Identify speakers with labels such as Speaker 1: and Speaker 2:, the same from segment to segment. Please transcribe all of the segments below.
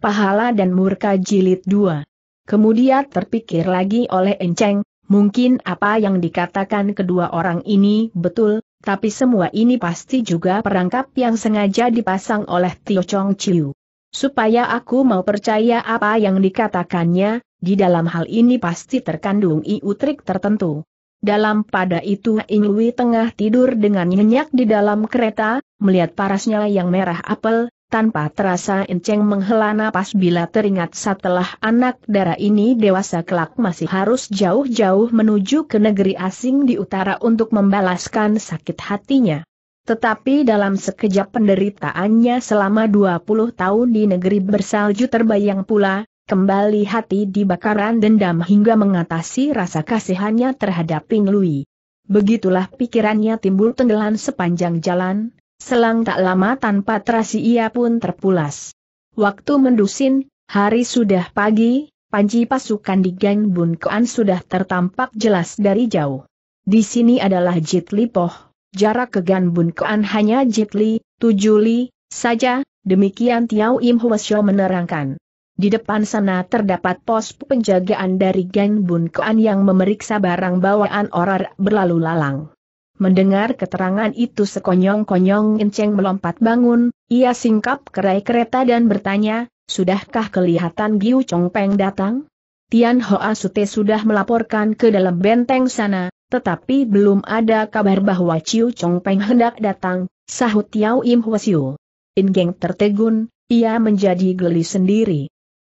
Speaker 1: Pahala dan Murka Jilid 2. Kemudian terpikir lagi oleh Enceng, mungkin apa yang dikatakan kedua orang ini betul, tapi semua ini pasti juga perangkap yang sengaja dipasang oleh Tio Chong Chiu. Supaya aku mau percaya apa yang dikatakannya, di dalam hal ini pasti terkandung iu trik tertentu. Dalam pada itu Ing tengah tidur dengan nyenyak di dalam kereta, melihat parasnya yang merah apel, tanpa terasa Enceng menghela napas bila teringat setelah anak darah ini dewasa kelak masih harus jauh-jauh menuju ke negeri asing di utara untuk membalaskan sakit hatinya. Tetapi dalam sekejap penderitaannya selama 20 tahun di negeri bersalju terbayang pula, kembali hati dibakaran dendam hingga mengatasi rasa kasihannya terhadap Ping Lui. Begitulah pikirannya timbul tenggelam sepanjang jalan, Selang tak lama tanpa terasi ia pun terpulas. Waktu mendusin, hari sudah pagi, panji pasukan di geng Bun Kuan sudah tertampak jelas dari jauh. Di sini adalah Jit poh. jarak ke Gan Bun Kuan hanya Jit Li, tujuh saja, demikian Tiao Im Huasyo menerangkan. Di depan sana terdapat pos penjagaan dari geng Bun Kuan yang memeriksa barang bawaan orang berlalu lalang. Mendengar keterangan itu sekonyong-konyong Inceng melompat bangun, ia singkap kerai kereta dan bertanya, Sudahkah kelihatan Giu Peng datang? Tian Hoa Sute sudah melaporkan ke dalam benteng sana, tetapi belum ada kabar bahwa Ciu Peng hendak datang, sahut Tiao Im Hwasiu. Ingeng tertegun, ia menjadi geli sendiri.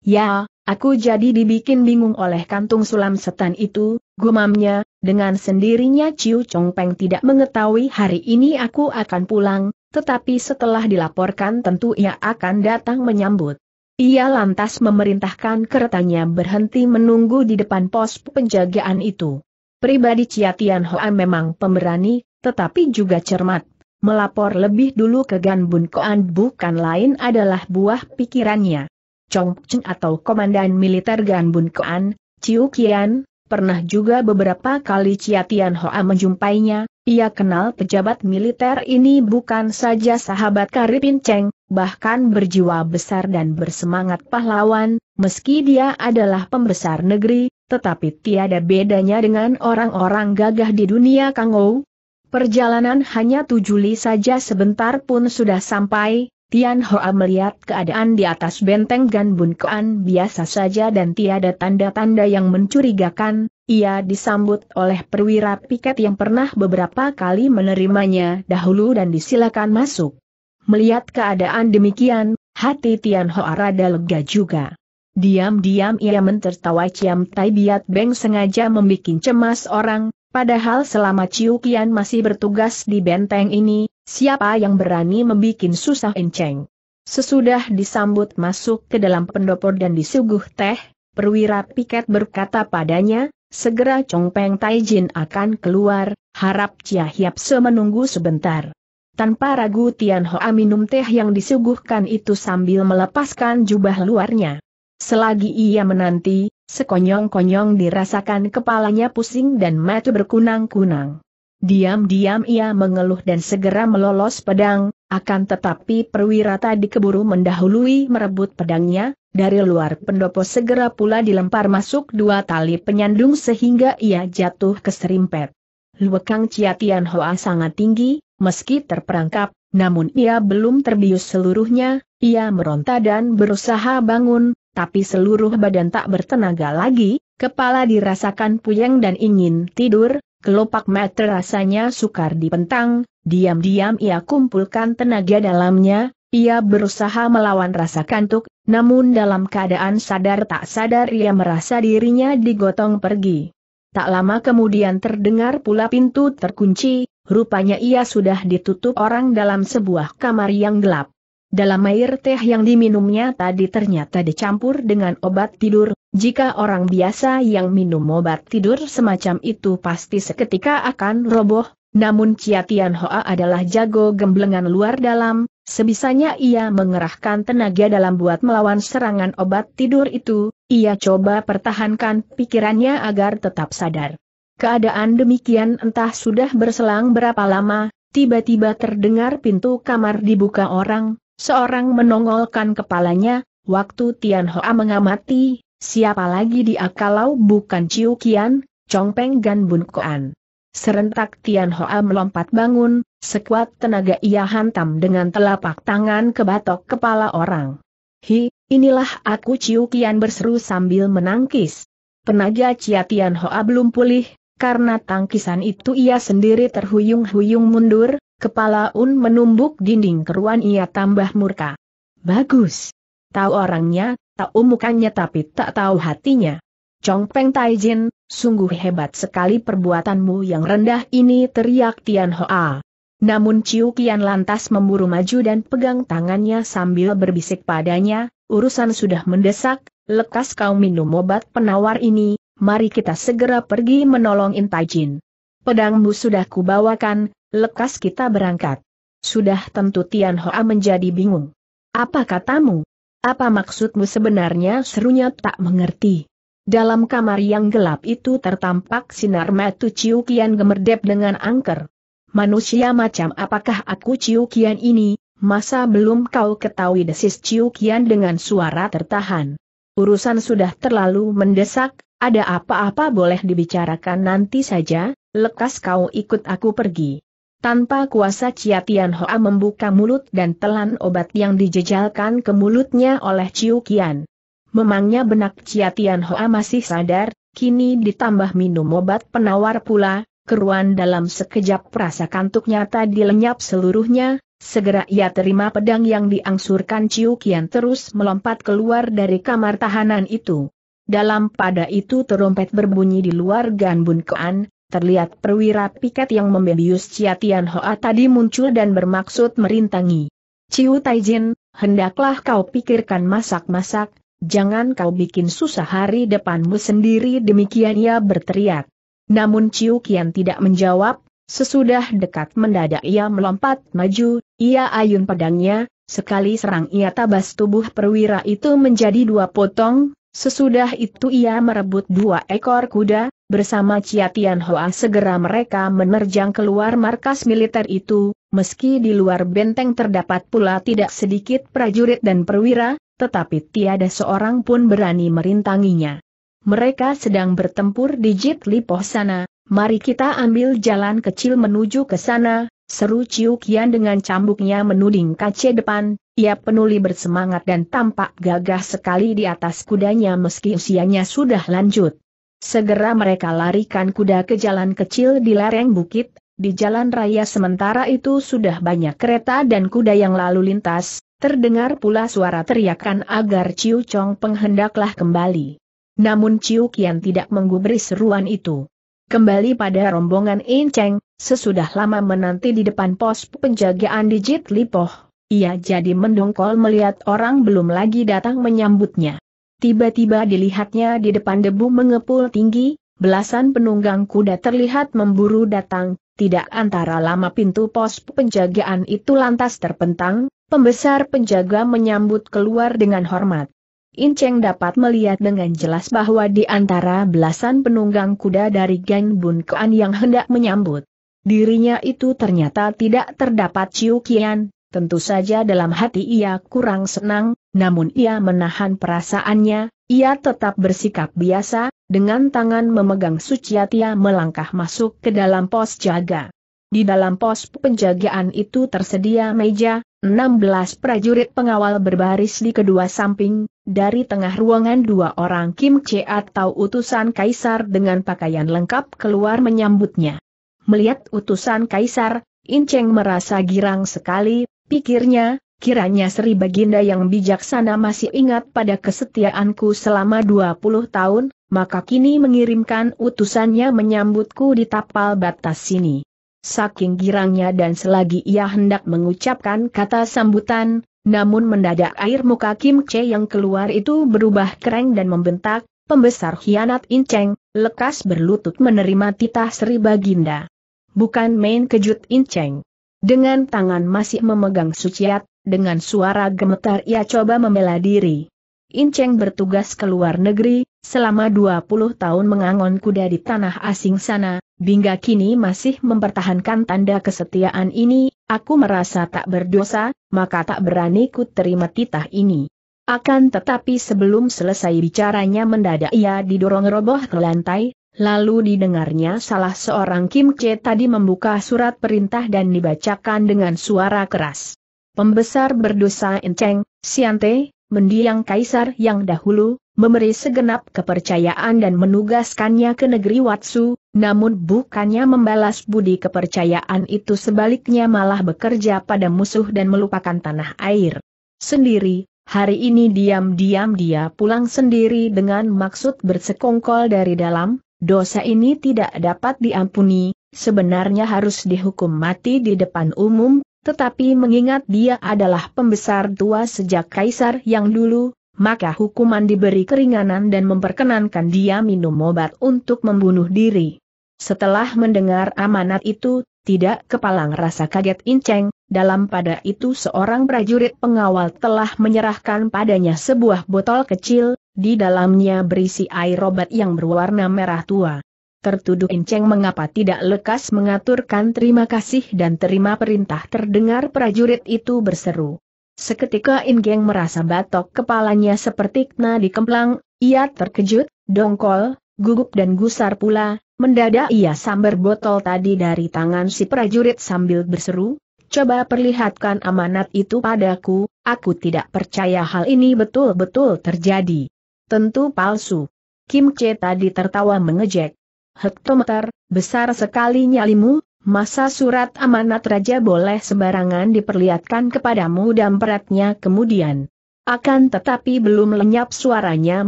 Speaker 1: Ya, aku jadi dibikin bingung oleh kantung sulam setan itu, gumamnya, dengan sendirinya Ciu Chong Peng tidak mengetahui hari ini aku akan pulang, tetapi setelah dilaporkan tentu ia akan datang menyambut. Ia lantas memerintahkan keretanya berhenti menunggu di depan pos penjagaan itu. Pribadi Chia Tian Hoa memang pemberani, tetapi juga cermat. Melapor lebih dulu ke Gan Bun Koan bukan lain adalah buah pikirannya. Chong Cheng atau Komandan Militer Gan Bun Koan, Ciu Kian. Pernah juga beberapa kali Chia Tian Hoa menjumpainya, ia kenal pejabat militer ini bukan saja sahabat Karipin Cheng, bahkan berjiwa besar dan bersemangat pahlawan, meski dia adalah pembesar negeri, tetapi tiada bedanya dengan orang-orang gagah di dunia Kangou. Perjalanan hanya tujuh li saja sebentar pun sudah sampai, Tian Hoa melihat keadaan di atas benteng Bun Kuan biasa saja dan tiada tanda-tanda yang mencurigakan, ia disambut oleh perwira piket yang pernah beberapa kali menerimanya dahulu dan disilakan masuk. Melihat keadaan demikian, hati Tian Hoa rada lega juga. Diam-diam ia mentertawa Ciam Tai Biat Beng sengaja membuat cemas orang, padahal selama Ciu Kian masih bertugas di benteng ini, Siapa yang berani membuat susah Enceng? Sesudah disambut masuk ke dalam pendopo dan disuguh teh, perwira piket berkata padanya, segera peng Taijin akan keluar, harap Chia Hiap Se menunggu sebentar. Tanpa ragu Tian Hoa minum teh yang disuguhkan itu sambil melepaskan jubah luarnya. Selagi ia menanti, sekonyong-konyong dirasakan kepalanya pusing dan mata berkunang-kunang. Diam-diam ia mengeluh dan segera melolos pedang, akan tetapi perwira tadi keburu mendahului merebut pedangnya, dari luar pendopo segera pula dilempar masuk dua tali penyandung sehingga ia jatuh ke serimpet. Luekang Ciatian Hoa sangat tinggi, meski terperangkap, namun ia belum terbius seluruhnya, ia meronta dan berusaha bangun, tapi seluruh badan tak bertenaga lagi, kepala dirasakan puyeng dan ingin tidur, Kelopak mata rasanya sukar dipentang, diam-diam ia kumpulkan tenaga dalamnya, ia berusaha melawan rasa kantuk, namun dalam keadaan sadar tak sadar ia merasa dirinya digotong pergi. Tak lama kemudian terdengar pula pintu terkunci, rupanya ia sudah ditutup orang dalam sebuah kamar yang gelap. Dalam air teh yang diminumnya tadi ternyata dicampur dengan obat tidur, jika orang biasa yang minum obat tidur semacam itu pasti seketika akan roboh, namun Chia Tian Hoa adalah jago gemblengan luar dalam, sebisanya ia mengerahkan tenaga dalam buat melawan serangan obat tidur itu, ia coba pertahankan pikirannya agar tetap sadar. Keadaan demikian entah sudah berselang berapa lama, tiba-tiba terdengar pintu kamar dibuka orang, seorang menongolkan kepalanya, waktu Tian Hoa mengamati, Siapa lagi dia kalau bukan Ciu Kian, Chong Peng Gan Bun Koan. Serentak Tian Hoa melompat bangun, sekuat tenaga ia hantam dengan telapak tangan ke batok kepala orang. Hi, inilah aku Ciu Kian berseru sambil menangkis. Tenaga Cia Tian Hoa belum pulih, karena tangkisan itu ia sendiri terhuyung-huyung mundur, kepala Un menumbuk dinding keruan ia tambah murka. Bagus. Tahu orangnya, Tak mukanya tapi tak tahu hatinya. Chong Peng Taijin, sungguh hebat sekali perbuatanmu yang rendah ini teriak Tian Hoa. Namun Ciu Kian lantas memburu maju dan pegang tangannya sambil berbisik padanya, urusan sudah mendesak, lekas kau minum obat penawar ini, mari kita segera pergi menolong Intajin. Pedangmu sudah kubawakan, lekas kita berangkat. Sudah tentu Tian Hoa menjadi bingung. Apa katamu? Apa maksudmu sebenarnya serunya tak mengerti. Dalam kamar yang gelap itu tertampak sinar matu Ciu Kian gemerdep dengan angker. Manusia macam apakah aku Ciu Kian ini, masa belum kau ketahui desis Ciu Kian dengan suara tertahan. Urusan sudah terlalu mendesak, ada apa-apa boleh dibicarakan nanti saja, lekas kau ikut aku pergi. Tanpa kuasa Chia Tian Hoa membuka mulut dan telan obat yang dijejalkan ke mulutnya oleh Ciu Kian. Memangnya benak Chia Tian Hoa masih sadar, kini ditambah minum obat penawar pula, keruan dalam sekejap rasa kantuknya tadi lenyap seluruhnya, segera ia terima pedang yang diangsurkan Ciu Kian terus melompat keluar dari kamar tahanan itu. Dalam pada itu terompet berbunyi di luar Ganbun Kean, terlihat perwira piket yang membius Chia Tian Hoa tadi muncul dan bermaksud merintangi. Ciu Taijin, hendaklah kau pikirkan masak-masak, jangan kau bikin susah hari depanmu sendiri demikian ia berteriak. Namun Ciu Kian tidak menjawab, sesudah dekat mendadak ia melompat maju, ia ayun pedangnya, sekali serang ia tabas tubuh perwira itu menjadi dua potong, Sesudah itu ia merebut dua ekor kuda, bersama Chia Tian Hoa segera mereka menerjang keluar markas militer itu, meski di luar benteng terdapat pula tidak sedikit prajurit dan perwira, tetapi tiada seorang pun berani merintanginya. Mereka sedang bertempur di Jit Lipoh sana, mari kita ambil jalan kecil menuju ke sana, seru Ciu Kian dengan cambuknya menuding kaca depan, ia penuli bersemangat dan tampak gagah sekali di atas kudanya meski usianya sudah lanjut. Segera mereka larikan kuda ke jalan kecil di lereng bukit, di jalan raya sementara itu sudah banyak kereta dan kuda yang lalu lintas, terdengar pula suara teriakan agar Ciu Chong penghendaklah kembali. Namun Ciu kian tidak menggubris seruan itu. Kembali pada rombongan Inceng, sesudah lama menanti di depan pos penjagaan di Jit Lipoh, ia jadi mendongkol melihat orang belum lagi datang menyambutnya. Tiba-tiba dilihatnya di depan debu mengepul tinggi, belasan penunggang kuda terlihat memburu datang, tidak antara lama pintu pos penjagaan itu lantas terpentang, pembesar penjaga menyambut keluar dengan hormat. Inceng dapat melihat dengan jelas bahwa di antara belasan penunggang kuda dari geng Bun Kuan yang hendak menyambut dirinya itu ternyata tidak terdapat Ciu Kian. Tentu saja dalam hati ia kurang senang, namun ia menahan perasaannya, ia tetap bersikap biasa, dengan tangan memegang Suciatia melangkah masuk ke dalam pos jaga. Di dalam pos penjagaan itu tersedia meja, 16 prajurit pengawal berbaris di kedua samping, dari tengah ruangan dua orang Kim Che atau utusan kaisar dengan pakaian lengkap keluar menyambutnya. Melihat utusan kaisar, Inceng merasa girang sekali, Pikirnya, kiranya Sri Baginda yang bijaksana masih ingat pada kesetiaanku selama 20 tahun, maka kini mengirimkan utusannya menyambutku di tapal batas sini. Saking girangnya dan selagi ia hendak mengucapkan kata sambutan, namun mendadak air muka Kim Che yang keluar itu berubah kering dan membentak, pembesar hianat Inceng, lekas berlutut menerima titah Sri Baginda. Bukan main kejut Inceng. Dengan tangan masih memegang suciat, dengan suara gemetar ia coba membela diri. Inceng bertugas ke luar negeri, selama 20 tahun mengangon kuda di tanah asing sana, hingga kini masih mempertahankan tanda kesetiaan ini, aku merasa tak berdosa, maka tak berani ku terima titah ini. Akan tetapi sebelum selesai bicaranya mendadak ia didorong roboh ke lantai, Lalu didengarnya salah seorang Kim Che tadi membuka surat perintah dan dibacakan dengan suara keras. Pembesar berdosa Enceng, Siante, mendiang kaisar yang dahulu, memberi segenap kepercayaan dan menugaskannya ke negeri Watsu, namun bukannya membalas budi kepercayaan itu sebaliknya malah bekerja pada musuh dan melupakan tanah air. Sendiri, hari ini diam-diam dia pulang sendiri dengan maksud bersekongkol dari dalam, dosa ini tidak dapat diampuni, sebenarnya harus dihukum mati di depan umum, tetapi mengingat dia adalah pembesar tua sejak kaisar yang dulu, maka hukuman diberi keringanan dan memperkenankan dia minum obat untuk membunuh diri. Setelah mendengar amanat itu, tidak kepalang rasa kaget inceng, dalam pada itu seorang prajurit pengawal telah menyerahkan padanya sebuah botol kecil, di dalamnya berisi air obat yang berwarna merah tua. Tertuduh Inceng mengapa tidak lekas mengaturkan terima kasih dan terima perintah terdengar prajurit itu berseru. Seketika Inceng merasa batok kepalanya seperti kena dikemplang, ia terkejut, dongkol, gugup dan gusar pula, mendadak ia sambar botol tadi dari tangan si prajurit sambil berseru, Coba perlihatkan amanat itu padaku, aku tidak percaya hal ini betul-betul terjadi. Tentu palsu. Kim Che tadi tertawa mengejek. Hektometer, besar sekali nyalimu, masa surat amanat raja boleh sembarangan diperlihatkan kepadamu dan peratnya kemudian. Akan tetapi belum lenyap suaranya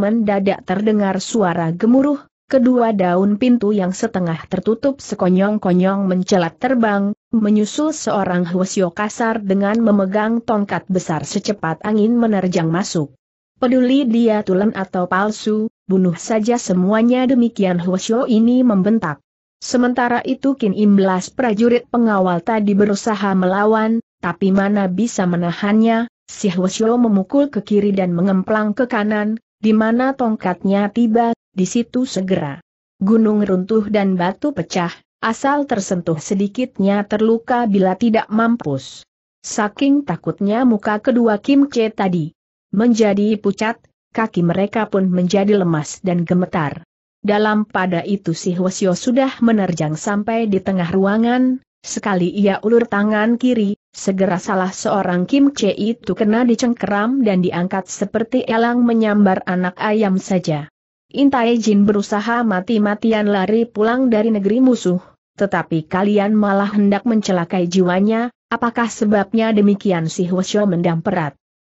Speaker 1: mendadak terdengar suara gemuruh, kedua daun pintu yang setengah tertutup sekonyong-konyong mencelat terbang, menyusul seorang huasio kasar dengan memegang tongkat besar secepat angin menerjang masuk. Peduli dia tulen atau palsu, bunuh saja semuanya demikian Hwasyo ini membentak. Sementara itu Kin Imlas prajurit pengawal tadi berusaha melawan, tapi mana bisa menahannya, si Hwasyo memukul ke kiri dan mengemplang ke kanan, di mana tongkatnya tiba, di situ segera. Gunung runtuh dan batu pecah, asal tersentuh sedikitnya terluka bila tidak mampus. Saking takutnya muka kedua Kim Che tadi menjadi pucat, kaki mereka pun menjadi lemas dan gemetar. Dalam pada itu si Hwasyo sudah menerjang sampai di tengah ruangan, sekali ia ulur tangan kiri, segera salah seorang Kim Che itu kena dicengkeram dan diangkat seperti elang menyambar anak ayam saja. Intai Jin berusaha mati-matian lari pulang dari negeri musuh, tetapi kalian malah hendak mencelakai jiwanya, apakah sebabnya demikian si Hwasyo mendam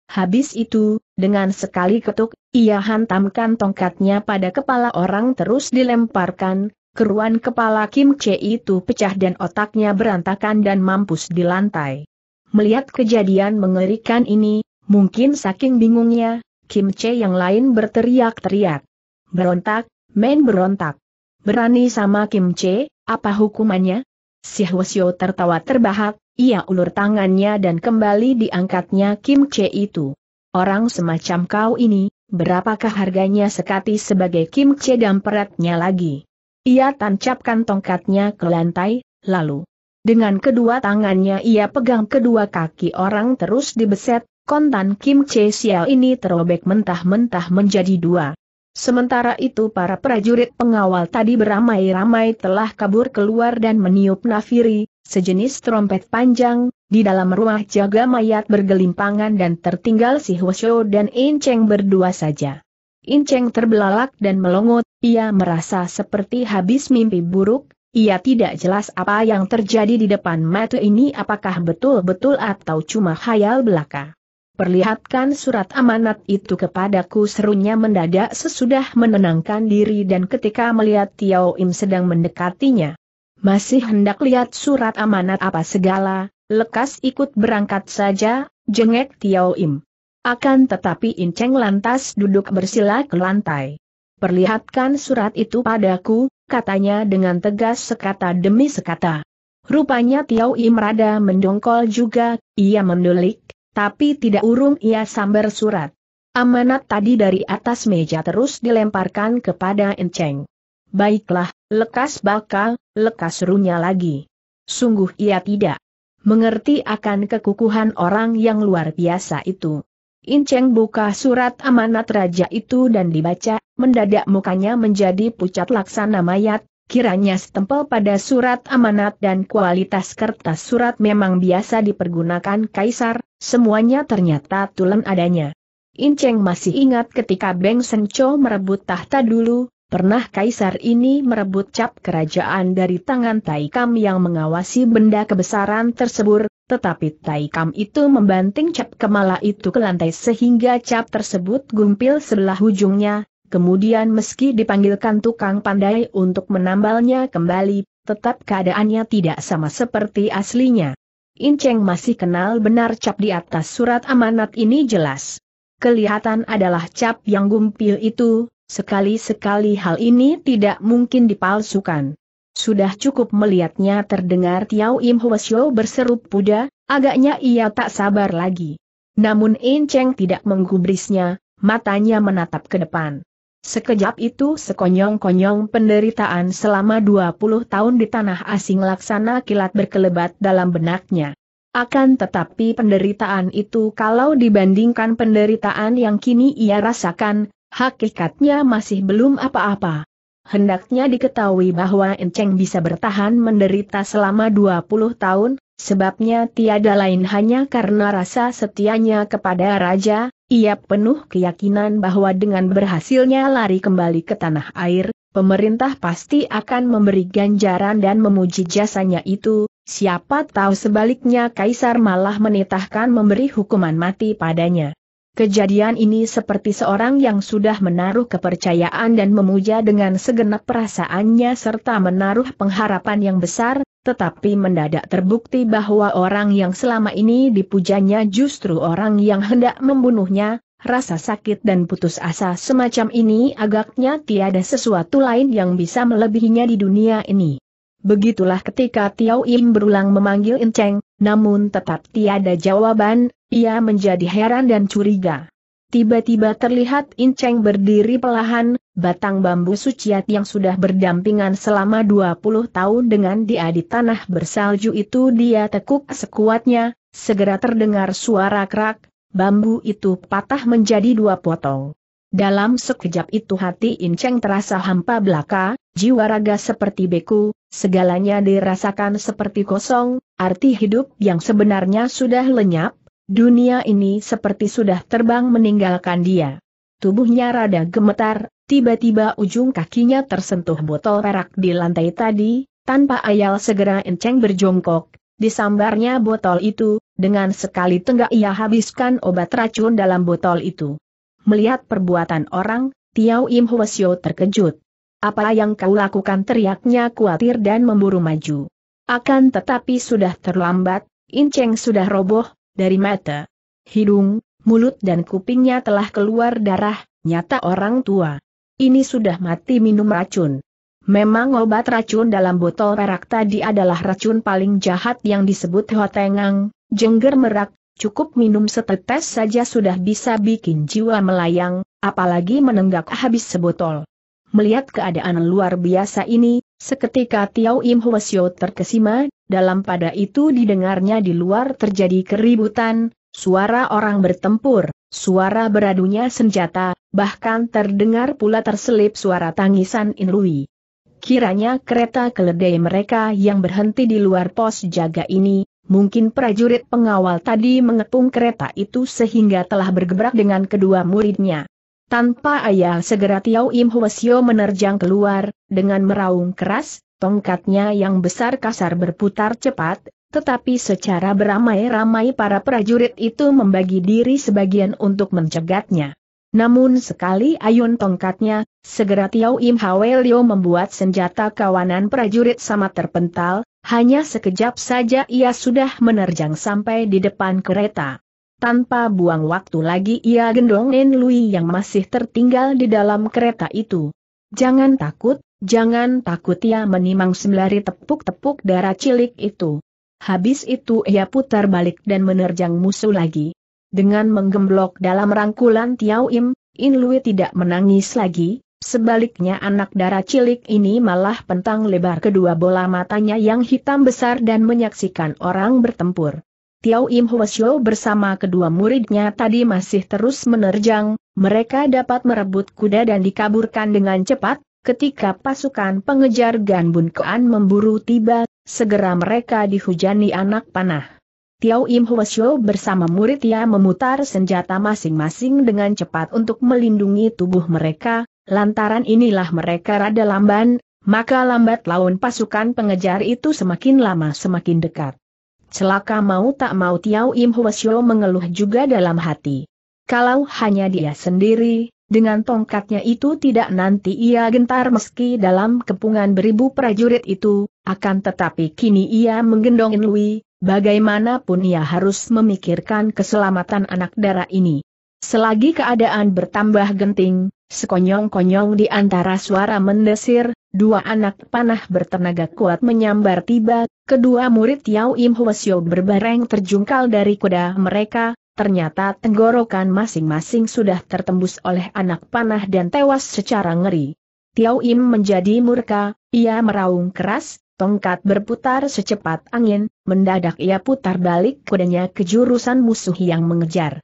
Speaker 1: Habis itu, dengan sekali ketuk, ia hantamkan tongkatnya pada kepala orang terus dilemparkan, keruan kepala Kim Che itu pecah dan otaknya berantakan dan mampus di lantai. Melihat kejadian mengerikan ini, mungkin saking bingungnya, Kim Che yang lain berteriak-teriak. Berontak, main berontak. Berani sama Kim Che, apa hukumannya? Si Hwasyo tertawa terbahak, ia ulur tangannya dan kembali diangkatnya Kim Che itu. Orang semacam kau ini, berapakah harganya sekati sebagai Kim Che damperatnya lagi. Ia tancapkan tongkatnya ke lantai, lalu. Dengan kedua tangannya ia pegang kedua kaki orang terus dibeset, kontan Kim Che Xiao ini terobek mentah-mentah menjadi dua. Sementara itu para prajurit pengawal tadi beramai-ramai telah kabur keluar dan meniup nafiri, sejenis trompet panjang, di dalam rumah jaga mayat bergelimpangan dan tertinggal si Hwasyo dan Inceng berdua saja. Inceng terbelalak dan melongot, ia merasa seperti habis mimpi buruk, ia tidak jelas apa yang terjadi di depan mata ini apakah betul-betul atau cuma khayal belaka. Perlihatkan surat amanat itu kepadaku serunya mendadak sesudah menenangkan diri dan ketika melihat Tiao Im sedang mendekatinya. Masih hendak lihat surat amanat apa segala, lekas ikut berangkat saja, jengek Tiao Im. Akan tetapi Inceng lantas duduk bersila ke lantai. Perlihatkan surat itu padaku, katanya dengan tegas sekata demi sekata. Rupanya Tiao Im rada mendongkol juga, ia mendulik, tapi tidak urung ia sambar surat. Amanat tadi dari atas meja terus dilemparkan kepada Enceng. Baiklah, lekas bakal, lekas serunya lagi. Sungguh ia tidak mengerti akan kekukuhan orang yang luar biasa itu. Inceng buka surat amanat raja itu dan dibaca, mendadak mukanya menjadi pucat laksana mayat, kiranya setempel pada surat amanat dan kualitas kertas surat memang biasa dipergunakan kaisar, semuanya ternyata tulen adanya. Inceng masih ingat ketika Beng Sencho merebut tahta dulu, Pernah kaisar ini merebut cap kerajaan dari tangan Taikam yang mengawasi benda kebesaran tersebut, tetapi Taikam itu membanting cap kemala itu ke lantai sehingga cap tersebut gumpil sebelah ujungnya, kemudian meski dipanggilkan tukang pandai untuk menambalnya kembali, tetap keadaannya tidak sama seperti aslinya. Inceng masih kenal benar cap di atas surat amanat ini jelas. Kelihatan adalah cap yang gumpil itu, Sekali-sekali hal ini tidak mungkin dipalsukan. Sudah cukup melihatnya terdengar Tiao Im Hwasyo berseru puda, agaknya ia tak sabar lagi. Namun In Cheng tidak menggubrisnya, matanya menatap ke depan. Sekejap itu sekonyong-konyong penderitaan selama 20 tahun di tanah asing laksana kilat berkelebat dalam benaknya. Akan tetapi penderitaan itu kalau dibandingkan penderitaan yang kini ia rasakan, Hakikatnya masih belum apa-apa. Hendaknya diketahui bahwa Enceng bisa bertahan menderita selama 20 tahun, sebabnya tiada lain hanya karena rasa setianya kepada Raja, ia penuh keyakinan bahwa dengan berhasilnya lari kembali ke tanah air, pemerintah pasti akan memberi ganjaran dan memuji jasanya itu, siapa tahu sebaliknya Kaisar malah menitahkan memberi hukuman mati padanya. Kejadian ini seperti seorang yang sudah menaruh kepercayaan dan memuja dengan segenap perasaannya serta menaruh pengharapan yang besar, tetapi mendadak terbukti bahwa orang yang selama ini dipujanya justru orang yang hendak membunuhnya, rasa sakit dan putus asa semacam ini agaknya tiada sesuatu lain yang bisa melebihinya di dunia ini. Begitulah ketika Tiao Im berulang memanggil Inceng, namun tetap tiada jawaban, ia menjadi heran dan curiga. Tiba-tiba terlihat Inceng berdiri pelahan, batang bambu suciat yang sudah berdampingan selama 20 tahun dengan dia di tanah bersalju itu dia tekuk sekuatnya, segera terdengar suara kerak, bambu itu patah menjadi dua potong. Dalam sekejap itu hati Inceng terasa hampa belaka, jiwa raga seperti beku, segalanya dirasakan seperti kosong, arti hidup yang sebenarnya sudah lenyap, Dunia ini seperti sudah terbang meninggalkan dia. Tubuhnya rada gemetar, tiba-tiba ujung kakinya tersentuh botol perak di lantai tadi, tanpa ayal segera enceng berjongkok, disambarnya botol itu, dengan sekali tenggak ia habiskan obat racun dalam botol itu. Melihat perbuatan orang, Tiau Im Hwasyo terkejut. Apa yang kau lakukan teriaknya khawatir dan memburu maju. Akan tetapi sudah terlambat, Inceng sudah roboh, dari mata, hidung, mulut dan kupingnya telah keluar darah, nyata orang tua. Ini sudah mati minum racun. Memang obat racun dalam botol perak tadi adalah racun paling jahat yang disebut hotengang, jengger merak, cukup minum setetes saja sudah bisa bikin jiwa melayang, apalagi menenggak habis sebotol. Melihat keadaan luar biasa ini, seketika Tiao Im Hwasyo terkesima, dalam pada itu didengarnya di luar terjadi keributan, suara orang bertempur, suara beradunya senjata, bahkan terdengar pula terselip suara tangisan Inrui. Kiranya kereta keledai mereka yang berhenti di luar pos jaga ini, mungkin prajurit pengawal tadi mengepung kereta itu sehingga telah bergebrak dengan kedua muridnya. Tanpa ayah segera Tiau Im Hwasyo menerjang keluar, dengan meraung keras, Tongkatnya yang besar kasar berputar cepat, tetapi secara beramai-ramai para prajurit itu membagi diri sebagian untuk mencegatnya. Namun sekali ayun tongkatnya, segera Tiau Im Hawelio membuat senjata kawanan prajurit sama terpental, hanya sekejap saja ia sudah menerjang sampai di depan kereta. Tanpa buang waktu lagi ia gendong Nen Lui yang masih tertinggal di dalam kereta itu. Jangan takut, Jangan takut ia ya menimang sembari tepuk-tepuk darah cilik itu. Habis itu ia putar balik dan menerjang musuh lagi. Dengan menggemblok dalam rangkulan Tiao Im, In Lui tidak menangis lagi, sebaliknya anak darah cilik ini malah pentang lebar kedua bola matanya yang hitam besar dan menyaksikan orang bertempur. Tiao Im Hwasyo bersama kedua muridnya tadi masih terus menerjang, mereka dapat merebut kuda dan dikaburkan dengan cepat, Ketika pasukan pengejar Gan Bun memburu tiba, segera mereka dihujani anak panah. Tiao Im Hwasyo bersama muridnya memutar senjata masing-masing dengan cepat untuk melindungi tubuh mereka, lantaran inilah mereka rada lamban, maka lambat laun pasukan pengejar itu semakin lama semakin dekat. Celaka mau tak mau Tiao Im Hwasyo mengeluh juga dalam hati. Kalau hanya dia sendiri, dengan tongkatnya itu tidak nanti ia gentar meski dalam kepungan beribu prajurit itu, akan tetapi kini ia menggendong Inlui, bagaimanapun ia harus memikirkan keselamatan anak darah ini. Selagi keadaan bertambah genting, sekonyong-konyong di antara suara mendesir, dua anak panah bertenaga kuat menyambar tiba, kedua murid Yao Im Hwasyo berbareng terjungkal dari kuda mereka, ternyata tenggorokan masing-masing sudah tertembus oleh anak panah dan tewas secara ngeri. Tiao Im menjadi murka, ia meraung keras, tongkat berputar secepat angin, mendadak ia putar balik kudanya ke jurusan musuh yang mengejar.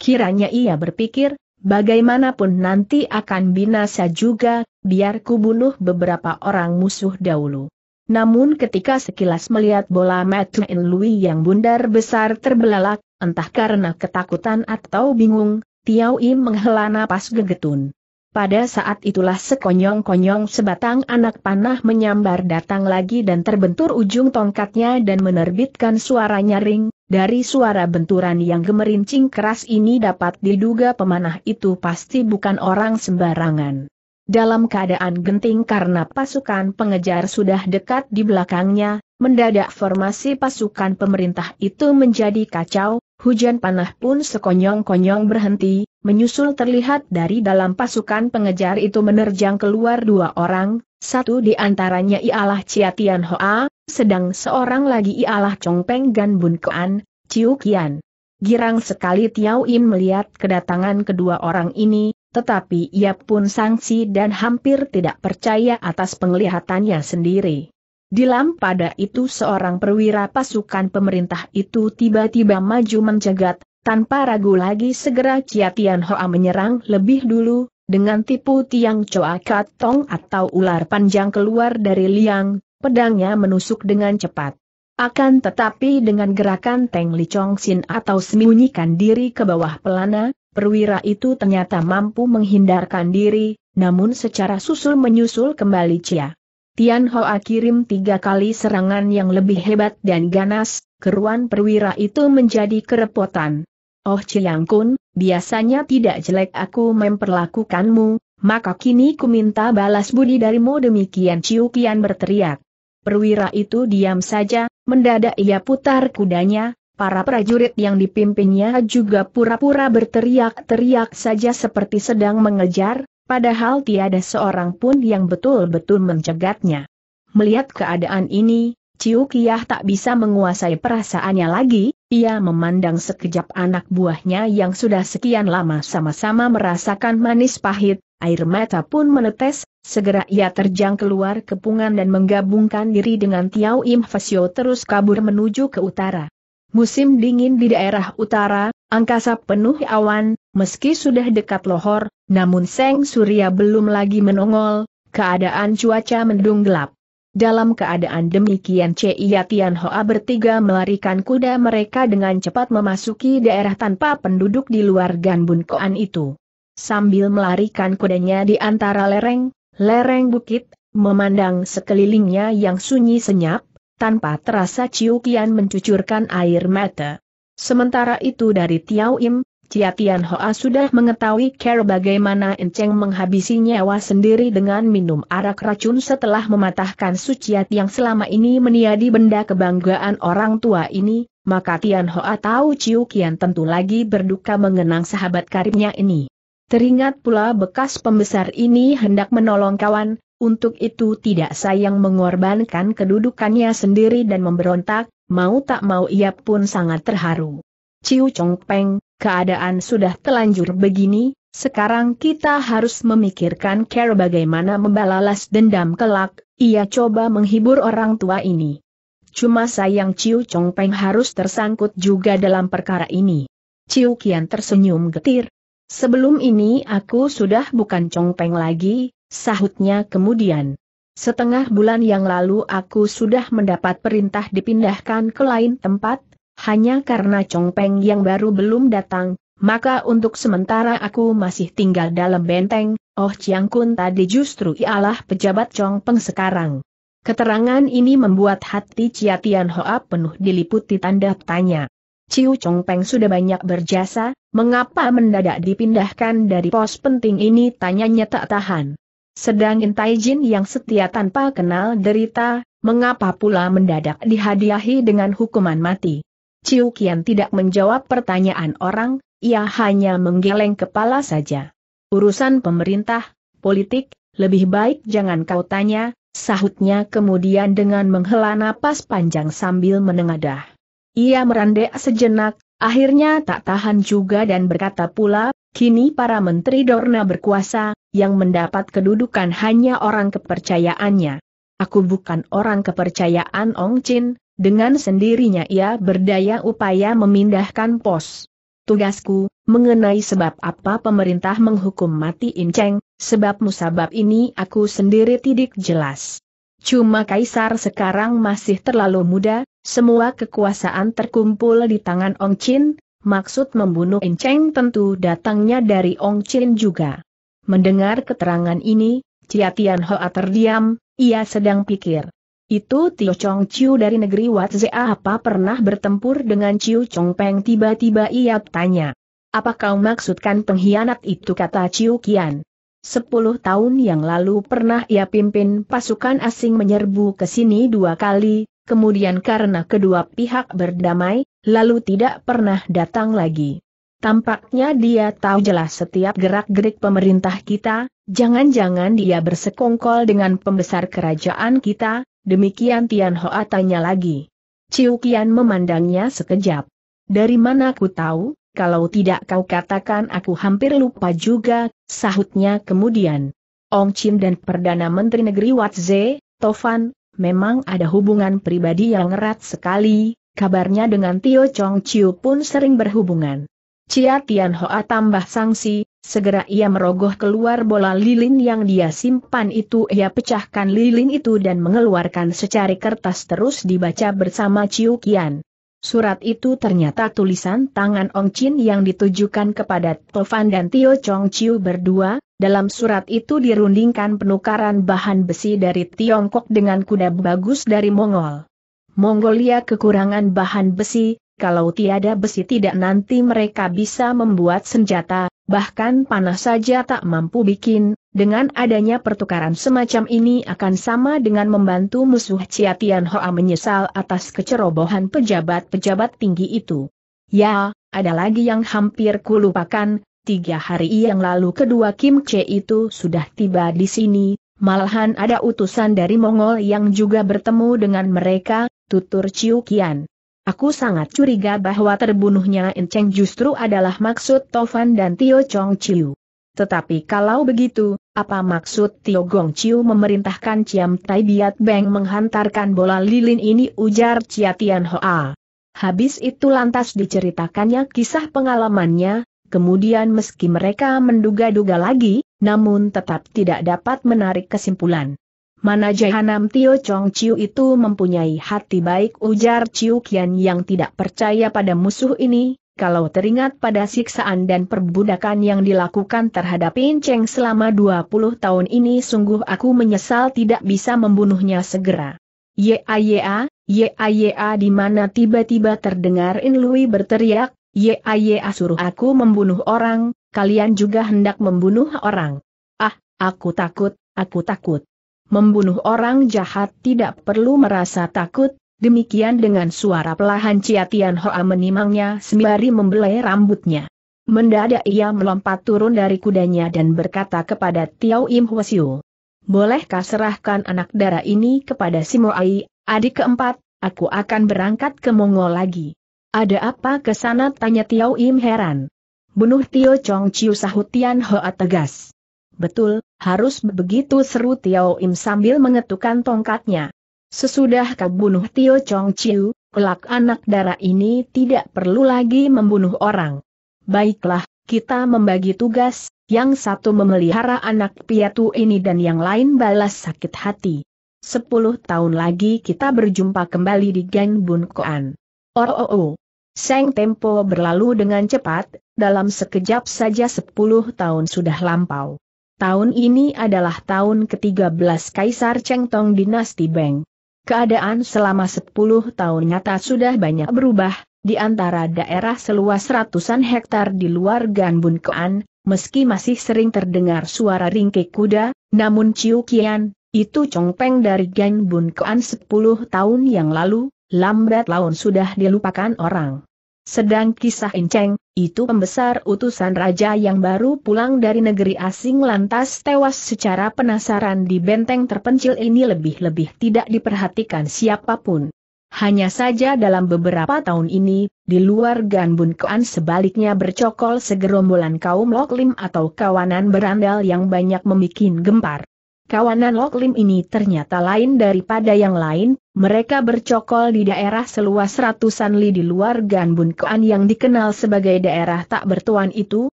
Speaker 1: Kiranya ia berpikir, bagaimanapun nanti akan binasa juga, biar ku bunuh beberapa orang musuh dahulu. Namun ketika sekilas melihat bola Matthew Lui yang bundar besar terbelalak, Entah karena ketakutan atau bingung, Tiau Im menghela napas gegetun. Pada saat itulah sekonyong-konyong sebatang anak panah menyambar datang lagi dan terbentur ujung tongkatnya dan menerbitkan suara nyaring, dari suara benturan yang gemerincing keras ini dapat diduga pemanah itu pasti bukan orang sembarangan. Dalam keadaan genting karena pasukan pengejar sudah dekat di belakangnya, Mendadak formasi pasukan pemerintah itu menjadi kacau, hujan panah pun sekonyong-konyong berhenti, menyusul terlihat dari dalam pasukan pengejar itu menerjang keluar dua orang, satu di antaranya ialah Chia Tian Hoa, sedang seorang lagi ialah Chong Peng Gan Bun Kuan, Ciu Kian. Girang sekali Tiao Im melihat kedatangan kedua orang ini, tetapi ia pun sangsi dan hampir tidak percaya atas penglihatannya sendiri. Di pada itu seorang perwira pasukan pemerintah itu tiba-tiba maju mencegat, tanpa ragu lagi segera Chia Tian Hoa menyerang lebih dulu, dengan tipu tiang coa katong atau ular panjang keluar dari liang, pedangnya menusuk dengan cepat. Akan tetapi dengan gerakan Teng Li Chong Sin atau sembunyikan diri ke bawah pelana, perwira itu ternyata mampu menghindarkan diri, namun secara susul menyusul kembali Chia. Tian Hoa kirim tiga kali serangan yang lebih hebat dan ganas, keruan perwira itu menjadi kerepotan. Oh Chiang Kun, biasanya tidak jelek aku memperlakukanmu, maka kini ku minta balas budi darimu demikian Chiu Kian berteriak. Perwira itu diam saja, mendadak ia putar kudanya, para prajurit yang dipimpinnya juga pura-pura berteriak-teriak saja seperti sedang mengejar, Padahal tiada seorang pun yang betul-betul mencegatnya. Melihat keadaan ini, Ciu Kiyah tak bisa menguasai perasaannya lagi, ia memandang sekejap anak buahnya yang sudah sekian lama sama-sama merasakan manis pahit, air mata pun menetes, segera ia terjang keluar kepungan dan menggabungkan diri dengan Tiau Im Fasio terus kabur menuju ke utara. Musim dingin di daerah utara, Angkasa penuh awan, meski sudah dekat lohor, namun Seng Surya belum lagi menongol, keadaan cuaca mendung gelap. Dalam keadaan demikian Cia Tian Hoa bertiga melarikan kuda mereka dengan cepat memasuki daerah tanpa penduduk di luar Ganbun Koan itu. Sambil melarikan kudanya di antara lereng, lereng bukit, memandang sekelilingnya yang sunyi senyap, tanpa terasa Ciu Kian mencucurkan air mata. Sementara itu dari Tiao Im, Chia Tian Hoa sudah mengetahui care bagaimana Enceng menghabisi nyawa sendiri dengan minum arak racun setelah mematahkan suciat yang selama ini meniadi benda kebanggaan orang tua ini, maka Tian Hoa tahu Ciu Kian tentu lagi berduka mengenang sahabat karibnya ini. Teringat pula bekas pembesar ini hendak menolong kawan, untuk itu tidak sayang mengorbankan kedudukannya sendiri dan memberontak, mau tak mau ia pun sangat terharu. Ciu Chong Peng, keadaan sudah telanjur begini, sekarang kita harus memikirkan cara bagaimana membalas dendam kelak, ia coba menghibur orang tua ini. Cuma sayang Ciu Chong Peng harus tersangkut juga dalam perkara ini. Ciu Kian tersenyum getir. Sebelum ini aku sudah bukan Chong Peng lagi, sahutnya kemudian setengah bulan yang lalu aku sudah mendapat perintah dipindahkan ke lain tempat, hanya karena Peng yang baru belum datang, maka untuk sementara aku masih tinggal dalam benteng, Oh Chiang Kun tadi justru ialah pejabat Peng sekarang. Keterangan ini membuat hati Chia Tian Hoa penuh diliputi tanda tanya. Ciu Peng sudah banyak berjasa, mengapa mendadak dipindahkan dari pos penting ini tanyanya tak tahan. Sedang Intai Jin yang setia tanpa kenal derita, mengapa pula mendadak dihadiahi dengan hukuman mati? Ciu Kian tidak menjawab pertanyaan orang, ia hanya menggeleng kepala saja. Urusan pemerintah, politik, lebih baik jangan kau tanya, sahutnya kemudian dengan menghela napas panjang sambil menengadah. Ia merandek sejenak, akhirnya tak tahan juga dan berkata pula, Kini para menteri Dorna berkuasa, yang mendapat kedudukan hanya orang kepercayaannya. Aku bukan orang kepercayaan Ong Chin, dengan sendirinya ia berdaya upaya memindahkan pos. Tugasku, mengenai sebab apa pemerintah menghukum mati Inceng, sebab musabab ini aku sendiri tidak jelas. Cuma Kaisar sekarang masih terlalu muda, semua kekuasaan terkumpul di tangan Ong Chin, maksud membunuh Enceng tentu datangnya dari Ong Chin juga. Mendengar keterangan ini, Chia Tian Hoa terdiam, ia sedang pikir. Itu Tio Chong Chiu dari negeri Watzea apa pernah bertempur dengan Chiu Chong Peng tiba-tiba ia tanya. Apa kau maksudkan pengkhianat itu kata Chiu Kian? Sepuluh tahun yang lalu pernah ia pimpin pasukan asing menyerbu ke sini dua kali, kemudian karena kedua pihak berdamai, lalu tidak pernah datang lagi. Tampaknya dia tahu jelas setiap gerak-gerik pemerintah kita, jangan-jangan dia bersekongkol dengan pembesar kerajaan kita, demikian Tian Hoa tanya lagi. Ciu Qian memandangnya sekejap. Dari mana aku tahu, kalau tidak kau katakan aku hampir lupa juga, sahutnya kemudian. Ong Chin dan Perdana Menteri Negeri Watze, Tovan, memang ada hubungan pribadi yang erat sekali, kabarnya dengan Tio Chong Chiu pun sering berhubungan. Chia Tian Hoa tambah sanksi, segera ia merogoh keluar bola lilin yang dia simpan itu ia pecahkan lilin itu dan mengeluarkan secari kertas terus dibaca bersama Chiu Kian. Surat itu ternyata tulisan tangan Ong Chin yang ditujukan kepada Tofan dan Tio Chong Chiu berdua, dalam surat itu dirundingkan penukaran bahan besi dari Tiongkok dengan kuda bagus dari Mongol. Mongolia kekurangan bahan besi, kalau tiada besi tidak nanti mereka bisa membuat senjata, bahkan panah saja tak mampu bikin, dengan adanya pertukaran semacam ini akan sama dengan membantu musuh Chia Tian Hoa menyesal atas kecerobohan pejabat-pejabat tinggi itu. Ya, ada lagi yang hampir kulupakan, Tiga hari yang lalu kedua Kim C itu sudah tiba di sini, malahan ada utusan dari Mongol yang juga bertemu dengan mereka, tutur Chiu Qian. Aku sangat curiga bahwa terbunuhnya Cheng justru adalah maksud Tovan dan Tio Chong Chiu. Tetapi kalau begitu, apa maksud Tio Gong Chiu memerintahkan Ciam Tai Biat Beng menghantarkan bola lilin ini ujar Ciatian Tian Hoa. Habis itu lantas diceritakannya kisah pengalamannya, Kemudian meski mereka menduga-duga lagi, namun tetap tidak dapat menarik kesimpulan. Mana Jahanam Tio Chong Chiu itu mempunyai hati baik ujar Chiu Kian yang tidak percaya pada musuh ini, kalau teringat pada siksaan dan perbudakan yang dilakukan terhadap In Cheng selama 20 tahun ini sungguh aku menyesal tidak bisa membunuhnya segera. Ya, ya, ya, ya, di mana tiba-tiba terdengar In Lui berteriak, Yaya suruh aku membunuh orang, kalian juga hendak membunuh orang. Ah, aku takut, aku takut. Membunuh orang jahat tidak perlu merasa takut, demikian dengan suara pelahan Cia Tian Hoa menimangnya sembari membelai rambutnya. Mendadak ia melompat turun dari kudanya dan berkata kepada Tiao Im Hwasyu. Bolehkah serahkan anak darah ini kepada Simoai, adik keempat, aku akan berangkat ke Mongol lagi. Ada apa ke sana tanya Tiao Im heran. Bunuh Tio Chong Chiu sahut Tian Hoa tegas. Betul, harus begitu seru Tiao Im sambil mengetukkan tongkatnya. Sesudah kau bunuh Tio Chong Chiu, kelak anak darah ini tidak perlu lagi membunuh orang. Baiklah, kita membagi tugas, yang satu memelihara anak piatu ini dan yang lain balas sakit hati. Sepuluh tahun lagi kita berjumpa kembali di Gang Bun Koan. Oh oh oh, Seng Tempo berlalu dengan cepat, dalam sekejap saja sepuluh tahun sudah lampau. Tahun ini adalah tahun ke-13 Kaisar Chengtong Dinasti Beng. Keadaan selama sepuluh tahun nyata sudah banyak berubah, di antara daerah seluas ratusan hektar di luar Ganbun Kean, meski masih sering terdengar suara ringkik kuda, namun Ciu Kian, itu congpeng dari Ganbun Kean 10 tahun yang lalu, lambat laun sudah dilupakan orang. Sedang kisah Inceng, itu pembesar utusan raja yang baru pulang dari negeri asing lantas tewas secara penasaran di benteng terpencil ini lebih-lebih tidak diperhatikan siapapun. Hanya saja dalam beberapa tahun ini, di luar Ganbun Koan sebaliknya bercokol segerombolan kaum Loklim atau kawanan berandal yang banyak memikin gempar. Kawanan Lok ini ternyata lain daripada yang lain, mereka bercokol di daerah seluas ratusan li di luar Ganbun Kuan yang dikenal sebagai daerah tak bertuan itu,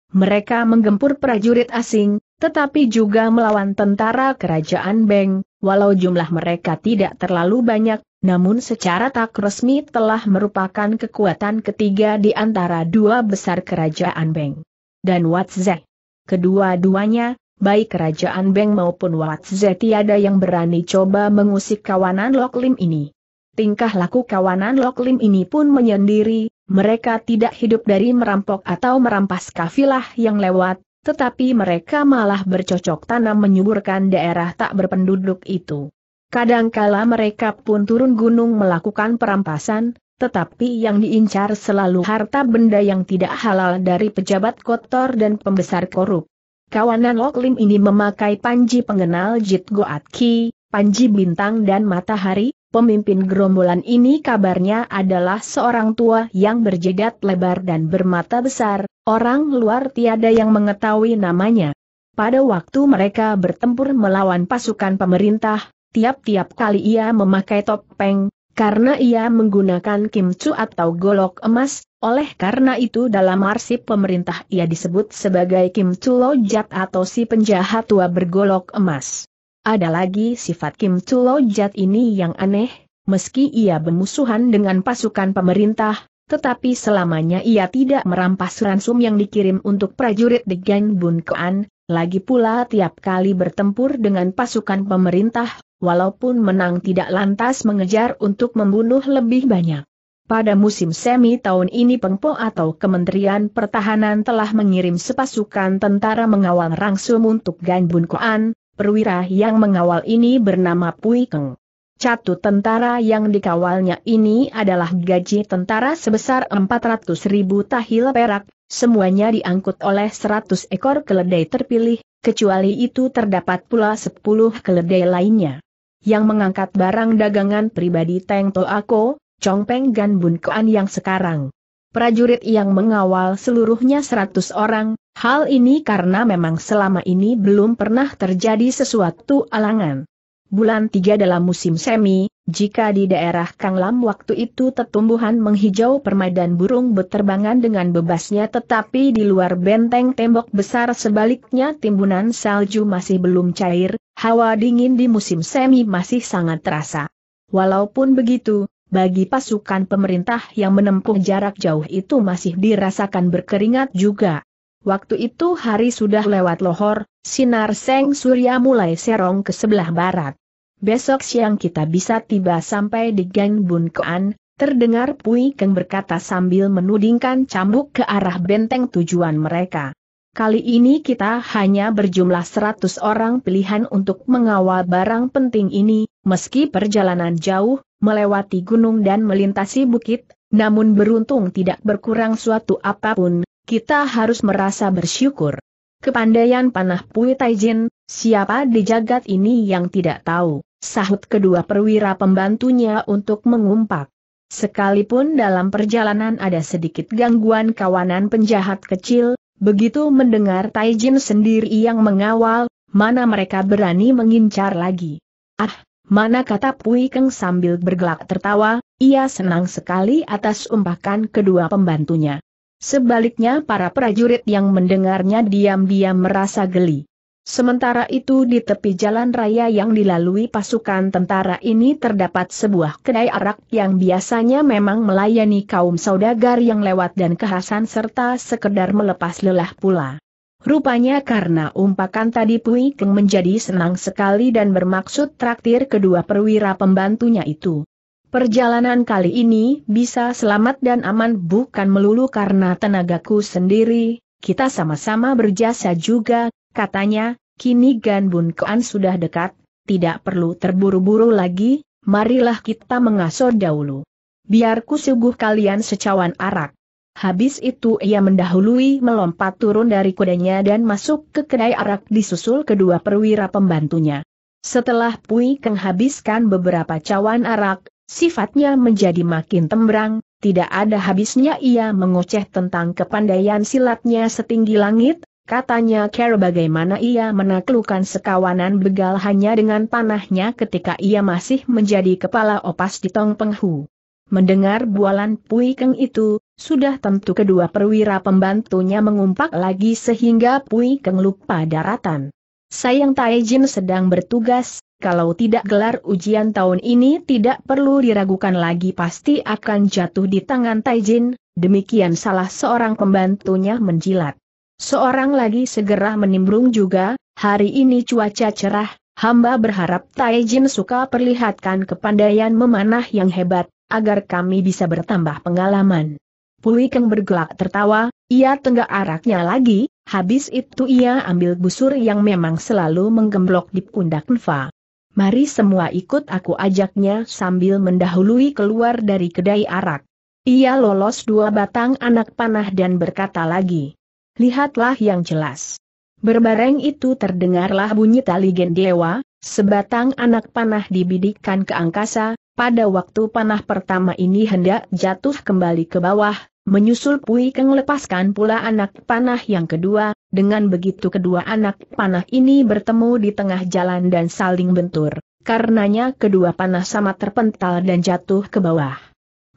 Speaker 1: mereka menggempur prajurit asing, tetapi juga melawan tentara kerajaan Beng, walau jumlah mereka tidak terlalu banyak, namun secara tak resmi telah merupakan kekuatan ketiga di antara dua besar kerajaan Beng. Dan Watzek. Kedua-duanya, baik kerajaan Beng maupun Wat Ze tiada yang berani coba mengusik kawanan Lok ini. Tingkah laku kawanan Lok ini pun menyendiri, mereka tidak hidup dari merampok atau merampas kafilah yang lewat, tetapi mereka malah bercocok tanam menyuburkan daerah tak berpenduduk itu. Kadangkala mereka pun turun gunung melakukan perampasan, tetapi yang diincar selalu harta benda yang tidak halal dari pejabat kotor dan pembesar korup. Kawanan Lok ini memakai panji pengenal Jit Goat Ki, panji bintang dan matahari, pemimpin gerombolan ini kabarnya adalah seorang tua yang berjedat lebar dan bermata besar, orang luar tiada yang mengetahui namanya. Pada waktu mereka bertempur melawan pasukan pemerintah, tiap-tiap kali ia memakai topeng, karena ia menggunakan kimcu atau golok emas, oleh karena itu dalam arsip pemerintah ia disebut sebagai kimcu lojat atau si penjahat tua bergolok emas. Ada lagi sifat kimcu lojat ini yang aneh, meski ia bermusuhan dengan pasukan pemerintah, tetapi selamanya ia tidak merampas ransum yang dikirim untuk prajurit Degan Bun Kuan, lagi pula tiap kali bertempur dengan pasukan pemerintah, walaupun menang tidak lantas mengejar untuk membunuh lebih banyak. Pada musim semi tahun ini Pengpo atau Kementerian Pertahanan telah mengirim sepasukan tentara mengawal Rangsum untuk Ganbun Koan, perwira yang mengawal ini bernama Pui Keng. Catu tentara yang dikawalnya ini adalah gaji tentara sebesar 400 ribu tahil perak, Semuanya diangkut oleh 100 ekor keledai terpilih, kecuali itu terdapat pula 10 keledai lainnya. Yang mengangkat barang dagangan pribadi Teng Toako, Peng Gan Bun Kuan yang sekarang. Prajurit yang mengawal seluruhnya 100 orang, hal ini karena memang selama ini belum pernah terjadi sesuatu alangan. Bulan 3 dalam musim semi, jika di daerah Kang Lam waktu itu tetumbuhan menghijau permai burung beterbangan dengan bebasnya tetapi di luar benteng tembok besar sebaliknya timbunan salju masih belum cair, hawa dingin di musim semi masih sangat terasa. Walaupun begitu, bagi pasukan pemerintah yang menempuh jarak jauh itu masih dirasakan berkeringat juga. Waktu itu hari sudah lewat lohor, sinar seng surya mulai serong ke sebelah barat. Besok siang kita bisa tiba sampai di Gang Bun Koan, terdengar Pui Keng berkata sambil menudingkan cambuk ke arah benteng tujuan mereka. Kali ini kita hanya berjumlah 100 orang pilihan untuk mengawal barang penting ini, meski perjalanan jauh, melewati gunung dan melintasi bukit, namun beruntung tidak berkurang suatu apapun, kita harus merasa bersyukur. Kepandaian panah Pui Taijin, siapa di jagat ini yang tidak tahu? sahut kedua perwira pembantunya untuk mengumpak. Sekalipun dalam perjalanan ada sedikit gangguan kawanan penjahat kecil, begitu mendengar Taijin sendiri yang mengawal, mana mereka berani mengincar lagi. Ah, mana kata Pui Keng sambil bergelak tertawa, ia senang sekali atas umpakan kedua pembantunya. Sebaliknya para prajurit yang mendengarnya diam-diam merasa geli. Sementara itu di tepi jalan raya yang dilalui pasukan tentara ini terdapat sebuah kedai arak yang biasanya memang melayani kaum saudagar yang lewat dan kehasan serta sekedar melepas lelah pula. Rupanya karena umpakan tadi Pui Keng menjadi senang sekali dan bermaksud traktir kedua perwira pembantunya itu. Perjalanan kali ini bisa selamat dan aman bukan melulu karena tenagaku sendiri, kita sama-sama berjasa juga, katanya, Kini Gan Bun Kuan sudah dekat, tidak perlu terburu-buru lagi, marilah kita mengasuh dahulu. Biarku suguh kalian secawan arak. Habis itu ia mendahului melompat turun dari kudanya dan masuk ke kedai arak disusul kedua perwira pembantunya. Setelah Pui Keng habiskan beberapa cawan arak, sifatnya menjadi makin tembrang, tidak ada habisnya ia mengoceh tentang kepandaian silatnya setinggi langit, Katanya Kera bagaimana ia menaklukkan sekawanan begal hanya dengan panahnya ketika ia masih menjadi kepala opas di Tong Penghu. Mendengar bualan Pui Keng itu, sudah tentu kedua perwira pembantunya mengumpak lagi sehingga Pui Keng lupa daratan. Sayang Taijin sedang bertugas, kalau tidak gelar ujian tahun ini tidak perlu diragukan lagi pasti akan jatuh di tangan Taijin, demikian salah seorang pembantunya menjilat. Seorang lagi segera menimbrung juga, hari ini cuaca cerah, hamba berharap Taijin suka perlihatkan kepandaian memanah yang hebat, agar kami bisa bertambah pengalaman. Pulikeng bergelak tertawa, ia tenggak araknya lagi, habis itu ia ambil busur yang memang selalu menggemblok di pundak Nfa. Mari semua ikut aku ajaknya sambil mendahului keluar dari kedai arak. Ia lolos dua batang anak panah dan berkata lagi lihatlah yang jelas. Berbareng itu terdengarlah bunyi tali gendewa, sebatang anak panah dibidikkan ke angkasa, pada waktu panah pertama ini hendak jatuh kembali ke bawah, menyusul Pui Keng lepaskan pula anak panah yang kedua, dengan begitu kedua anak panah ini bertemu di tengah jalan dan saling bentur, karenanya kedua panah sama terpental dan jatuh ke bawah.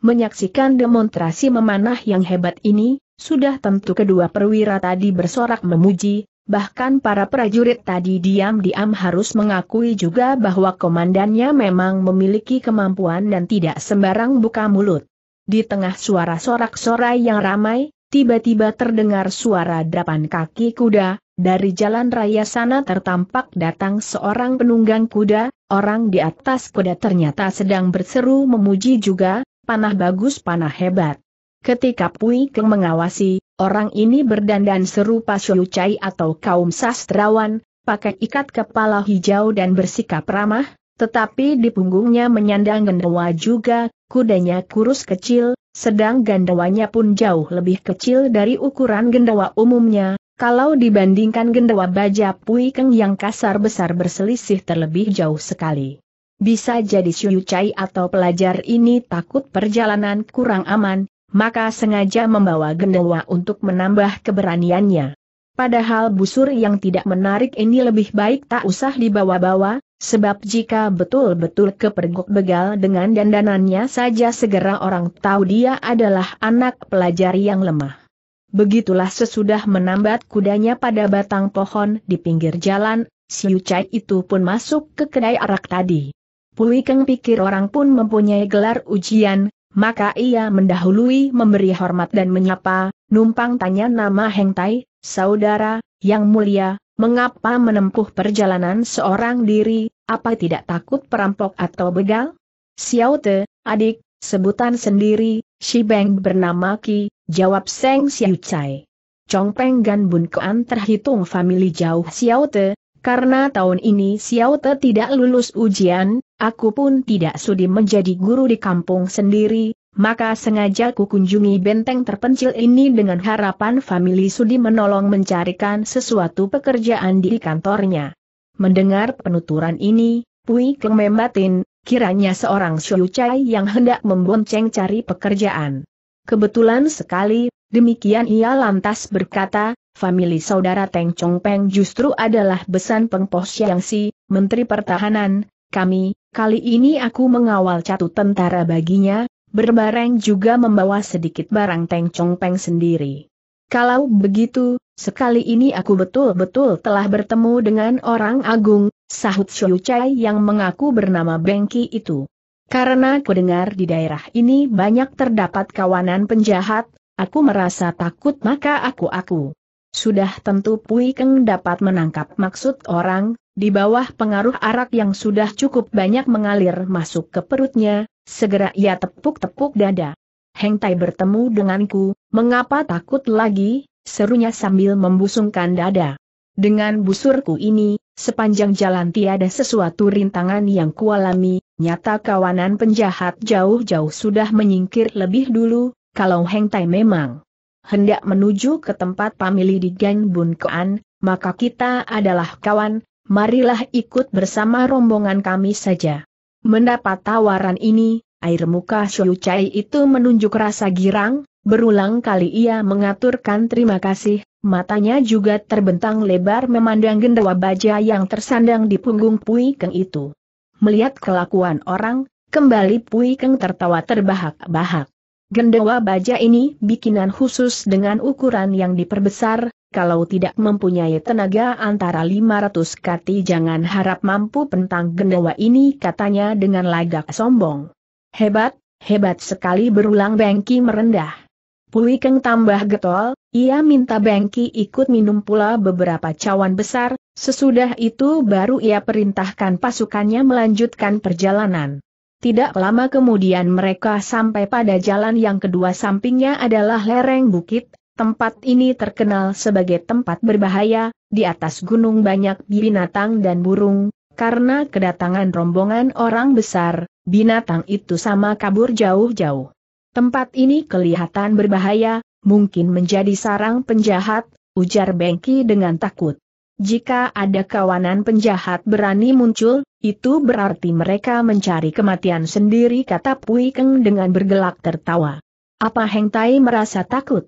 Speaker 1: Menyaksikan demonstrasi memanah yang hebat ini, sudah tentu kedua perwira tadi bersorak memuji, bahkan para prajurit tadi diam-diam harus mengakui juga bahwa komandannya memang memiliki kemampuan dan tidak sembarang buka mulut. Di tengah suara sorak-sorai yang ramai, tiba-tiba terdengar suara drapan kaki kuda, dari jalan raya sana tertampak datang seorang penunggang kuda, orang di atas kuda ternyata sedang berseru memuji juga, panah bagus panah hebat. Ketika Pui Keng mengawasi, orang ini berdandan serupa Chai atau kaum sastrawan, pakai ikat kepala hijau dan bersikap ramah, tetapi di punggungnya menyandang gendewa juga, kudanya kurus kecil, sedang gendewanya pun jauh lebih kecil dari ukuran gendewa umumnya, kalau dibandingkan gendewa baja Pui Keng yang kasar besar berselisih terlebih jauh sekali. Bisa jadi Chai atau pelajar ini takut perjalanan kurang aman, maka sengaja membawa gendewa untuk menambah keberaniannya. Padahal busur yang tidak menarik ini lebih baik tak usah dibawa-bawa, sebab jika betul-betul kepergok begal dengan dandanannya saja segera orang tahu dia adalah anak pelajar yang lemah. Begitulah sesudah menambat kudanya pada batang pohon di pinggir jalan, si Ucai itu pun masuk ke kedai arak tadi. Pui Keng pikir orang pun mempunyai gelar ujian, maka ia mendahului memberi hormat dan menyapa, numpang tanya nama Heng Tai, saudara, yang mulia, mengapa menempuh perjalanan seorang diri, apa tidak takut perampok atau begal? Xiao Te, adik, sebutan sendiri, Shi Beng bernama Ki, jawab Seng Xiu Chong Peng Gan Bun Kuan terhitung famili jauh Xiao Te, karena tahun ini Xiao Te tidak lulus ujian, aku pun tidak sudi menjadi guru di kampung sendiri, maka sengaja ku kunjungi benteng terpencil ini dengan harapan famili Sudi menolong mencarikan sesuatu pekerjaan di kantornya. Mendengar penuturan ini, Pui Keng membatin, kiranya seorang Xiu Chai yang hendak membonceng cari pekerjaan. Kebetulan sekali, demikian ia lantas berkata, famili saudara Teng Chong Peng justru adalah besan pengpos yang si, Menteri Pertahanan, kami, kali ini aku mengawal catu tentara baginya, berbareng juga membawa sedikit barang Teng peng sendiri. Kalau begitu, sekali ini aku betul-betul telah bertemu dengan orang agung, sahut Xiu Chai yang mengaku bernama Bengki itu. Karena kudengar di daerah ini banyak terdapat kawanan penjahat, aku merasa takut maka aku-aku. Sudah tentu Pui Keng dapat menangkap maksud orang, di bawah pengaruh arak yang sudah cukup banyak mengalir masuk ke perutnya, segera ia tepuk-tepuk dada. Heng Tai bertemu denganku, mengapa takut lagi, serunya sambil membusungkan dada. Dengan busurku ini, sepanjang jalan tiada sesuatu rintangan yang kualami, nyata kawanan penjahat jauh-jauh sudah menyingkir lebih dulu, kalau Heng Tai memang hendak menuju ke tempat pamili di Gang Bun maka kita adalah kawan, marilah ikut bersama rombongan kami saja. Mendapat tawaran ini, air muka Xiu Chai itu menunjuk rasa girang, berulang kali ia mengaturkan terima kasih, matanya juga terbentang lebar memandang gendawa baja yang tersandang di punggung Pui Keng itu. Melihat kelakuan orang, kembali Pui Keng tertawa terbahak-bahak. Gendewa baja ini bikinan khusus dengan ukuran yang diperbesar, kalau tidak mempunyai tenaga antara 500 kati jangan harap mampu pentang gendewa ini katanya dengan lagak sombong. Hebat, hebat sekali berulang Bengki merendah. Pui tambah getol, ia minta Bengki ikut minum pula beberapa cawan besar, sesudah itu baru ia perintahkan pasukannya melanjutkan perjalanan. Tidak lama kemudian mereka sampai pada jalan yang kedua sampingnya adalah lereng bukit, tempat ini terkenal sebagai tempat berbahaya, di atas gunung banyak binatang dan burung, karena kedatangan rombongan orang besar, binatang itu sama kabur jauh-jauh. Tempat ini kelihatan berbahaya, mungkin menjadi sarang penjahat, ujar Bengki dengan takut. Jika ada kawanan penjahat berani muncul, itu berarti mereka mencari kematian sendiri kata Pui Keng dengan bergelak tertawa. Apa Heng Tai merasa takut?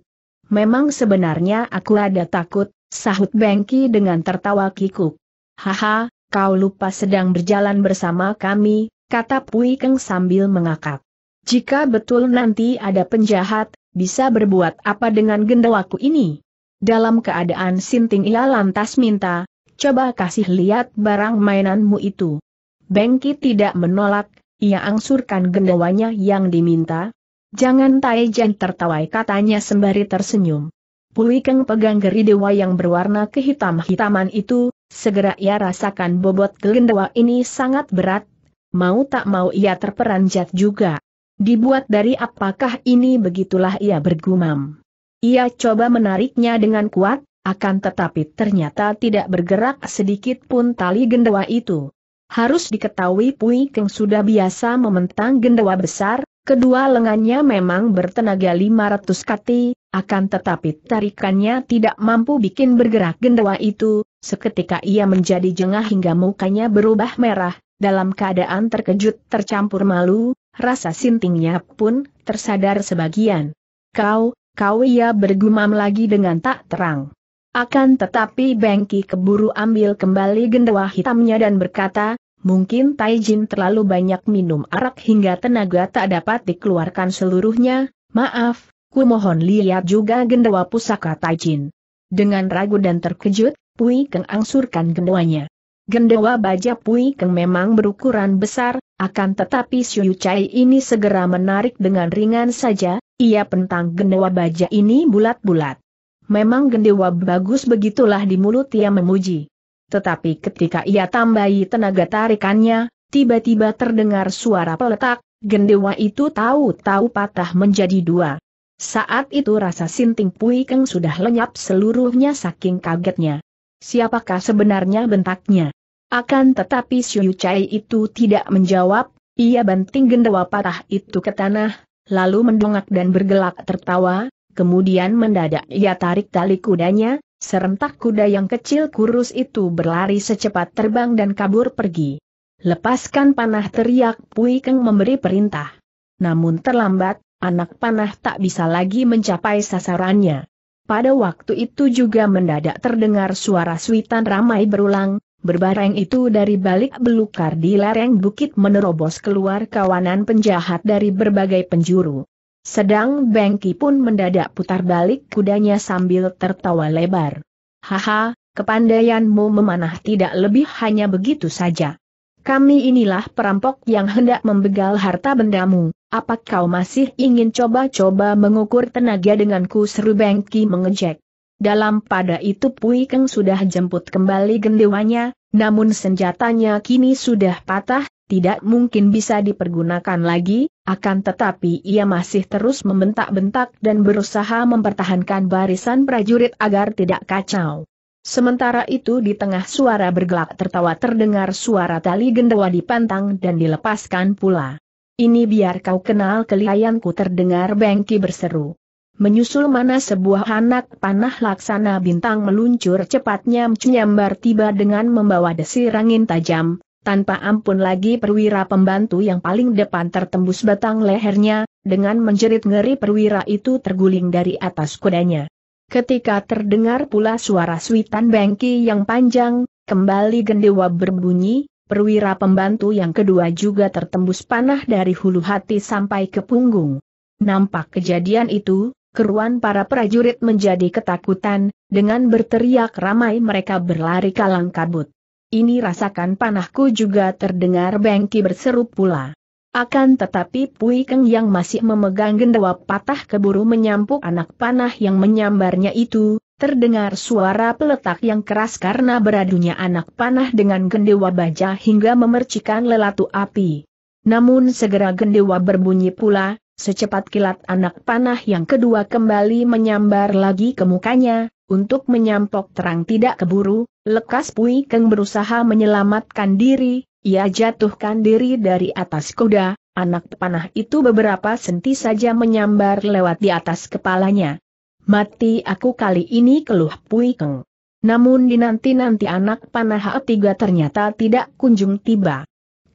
Speaker 1: Memang sebenarnya aku ada takut, sahut Bengki dengan tertawa kikuk. Haha, kau lupa sedang berjalan bersama kami, kata Pui Keng sambil mengakak. Jika betul nanti ada penjahat, bisa berbuat apa dengan gendawaku ini? Dalam keadaan sinting ia lantas minta, coba kasih lihat barang mainanmu itu. Bengki tidak menolak, ia angsurkan gendawanya yang diminta. Jangan Taijan tertawai katanya sembari tersenyum. Pulikeng pegang geri dewa yang berwarna kehitam-hitaman itu, segera ia rasakan bobot gendawa ini sangat berat, mau tak mau ia terperanjat juga. Dibuat dari apakah ini begitulah ia bergumam. Ia coba menariknya dengan kuat, akan tetapi ternyata tidak bergerak sedikit pun tali gendawa itu. Harus diketahui Pui Keng sudah biasa mementang gendawa besar, kedua lengannya memang bertenaga 500 kati, akan tetapi tarikannya tidak mampu bikin bergerak gendawa itu, seketika ia menjadi jengah hingga mukanya berubah merah, dalam keadaan terkejut tercampur malu, rasa sintingnya pun tersadar sebagian. Kau, Kau ia bergumam lagi dengan tak terang. Akan tetapi Bengki keburu ambil kembali gendawa hitamnya dan berkata, mungkin Taijin terlalu banyak minum arak hingga tenaga tak dapat dikeluarkan seluruhnya, maaf, ku mohon lihat juga gendawa pusaka Taijin. Dengan ragu dan terkejut, Pui Keng angsurkan gendawanya. Gendewa baja Pui Keng memang berukuran besar, akan tetapi Siu Chai ini segera menarik dengan ringan saja, ia pentang gendewa baja ini bulat-bulat. Memang gendewa bagus begitulah di mulut ia memuji. Tetapi ketika ia tambahi tenaga tarikannya, tiba-tiba terdengar suara peletak, gendewa itu tahu-tahu patah menjadi dua. Saat itu rasa sinting Pui Keng sudah lenyap seluruhnya saking kagetnya. Siapakah sebenarnya bentaknya? Akan tetapi Siu Chai itu tidak menjawab, ia banting gendewa patah itu ke tanah, lalu mendongak dan bergelak tertawa, kemudian mendadak ia tarik tali kudanya, serentak kuda yang kecil kurus itu berlari secepat terbang dan kabur pergi. Lepaskan panah teriak Pui Keng memberi perintah. Namun terlambat, anak panah tak bisa lagi mencapai sasarannya. Pada waktu itu juga mendadak terdengar suara suitan ramai berulang, Berbareng itu dari balik belukar di lereng bukit menerobos keluar kawanan penjahat dari berbagai penjuru. Sedang Bengki pun mendadak putar balik kudanya sambil tertawa lebar. Haha, kepandaianmu memanah tidak lebih hanya begitu saja. Kami inilah perampok yang hendak membegal harta bendamu, apa kau masih ingin coba-coba mengukur tenaga denganku seru Bengki mengejek. Dalam pada itu Pui Keng sudah jemput kembali gendewanya, namun senjatanya kini sudah patah, tidak mungkin bisa dipergunakan lagi, akan tetapi ia masih terus membentak-bentak dan berusaha mempertahankan barisan prajurit agar tidak kacau. Sementara itu di tengah suara bergelak tertawa terdengar suara tali gendewa dipantang dan dilepaskan pula. Ini biar kau kenal kelihayanku terdengar Bengki berseru. Menyusul mana sebuah anak panah laksana bintang meluncur cepatnya menyambar tiba dengan membawa desir angin tajam, tanpa ampun lagi perwira pembantu yang paling depan tertembus batang lehernya, dengan menjerit ngeri perwira itu terguling dari atas kudanya. Ketika terdengar pula suara suitan bengki yang panjang, kembali gendewa berbunyi, perwira pembantu yang kedua juga tertembus panah dari hulu hati sampai ke punggung. Nampak kejadian itu, keruan para prajurit menjadi ketakutan, dengan berteriak ramai mereka berlari kalang kabut. Ini rasakan panahku juga terdengar Bengki berseru pula. Akan tetapi Pui Keng yang masih memegang gendawa patah keburu menyampuk anak panah yang menyambarnya itu, terdengar suara peletak yang keras karena beradunya anak panah dengan gendewa baja hingga memercikan lelatu api. Namun segera gendewa berbunyi pula, Secepat kilat anak panah yang kedua kembali menyambar lagi ke mukanya, untuk menyampok terang tidak keburu, lekas Pui Keng berusaha menyelamatkan diri, ia jatuhkan diri dari atas kuda, anak panah itu beberapa senti saja menyambar lewat di atas kepalanya. Mati aku kali ini keluh Pui Keng. Namun dinanti-nanti anak panah A3 ternyata tidak kunjung tiba.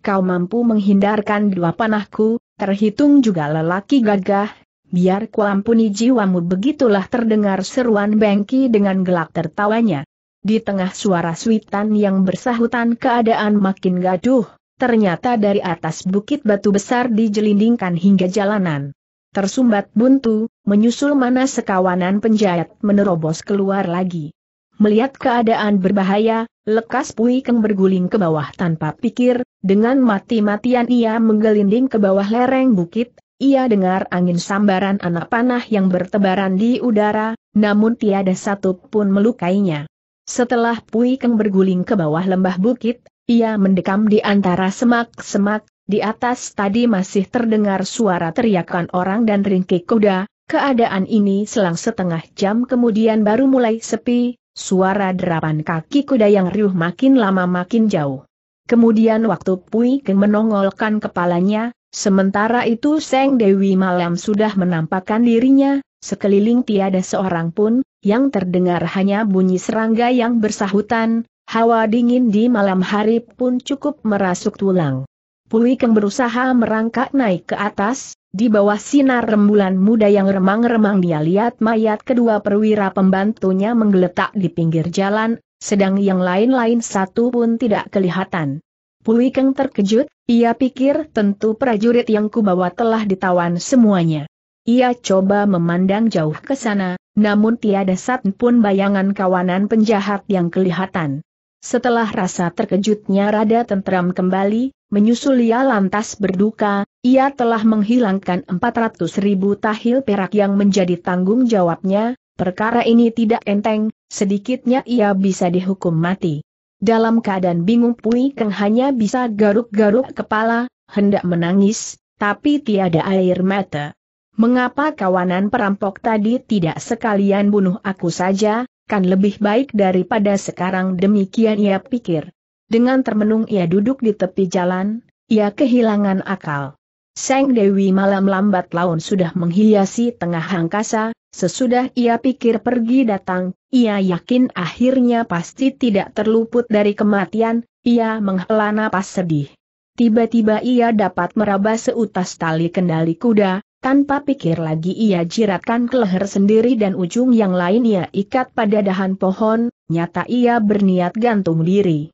Speaker 1: Kau mampu menghindarkan dua panahku, terhitung juga lelaki gagah, biar kuampuni jiwamu begitulah terdengar seruan Bengki dengan gelak tertawanya. Di tengah suara suitan yang bersahutan keadaan makin gaduh, ternyata dari atas bukit batu besar dijelindingkan hingga jalanan. Tersumbat buntu, menyusul mana sekawanan penjahat menerobos keluar lagi. Melihat keadaan berbahaya, lekas Pui Keng berguling ke bawah tanpa pikir, dengan mati-matian ia menggelinding ke bawah lereng bukit, ia dengar angin sambaran anak panah yang bertebaran di udara, namun tiada satu pun melukainya. Setelah Pui Keng berguling ke bawah lembah bukit, ia mendekam di antara semak-semak, di atas tadi masih terdengar suara teriakan orang dan ringkik kuda, keadaan ini selang setengah jam kemudian baru mulai sepi, suara derapan kaki kuda yang riuh makin lama makin jauh. Kemudian waktu Pui Keng menongolkan kepalanya, sementara itu Seng Dewi Malam sudah menampakkan dirinya, sekeliling tiada seorang pun, yang terdengar hanya bunyi serangga yang bersahutan, hawa dingin di malam hari pun cukup merasuk tulang. Pui Keng berusaha merangkak naik ke atas, di bawah sinar rembulan muda yang remang-remang dia lihat mayat kedua perwira pembantunya menggeletak di pinggir jalan, sedang yang lain-lain satu pun tidak kelihatan. Pui Keng terkejut, ia pikir tentu prajurit yang kubawa telah ditawan semuanya. Ia coba memandang jauh ke sana, namun tiada satupun bayangan kawanan penjahat yang kelihatan. Setelah rasa terkejutnya rada tentram kembali, menyusul ia lantas berduka, ia telah menghilangkan 400 ribu tahil perak yang menjadi tanggung jawabnya, perkara ini tidak enteng, Sedikitnya ia bisa dihukum mati. Dalam keadaan bingung Pui Keng hanya bisa garuk-garuk kepala, hendak menangis, tapi tiada air mata. Mengapa kawanan perampok tadi tidak sekalian bunuh aku saja, kan lebih baik daripada sekarang demikian ia pikir. Dengan termenung ia duduk di tepi jalan, ia kehilangan akal. Seng Dewi malam lambat laun sudah menghiasi tengah angkasa, sesudah ia pikir pergi datang, ia yakin akhirnya pasti tidak terluput dari kematian, ia menghela napas sedih. Tiba-tiba ia dapat meraba seutas tali kendali kuda, tanpa pikir lagi ia jiratkan ke leher sendiri dan ujung yang lain ia ikat pada dahan pohon, nyata ia berniat gantung diri.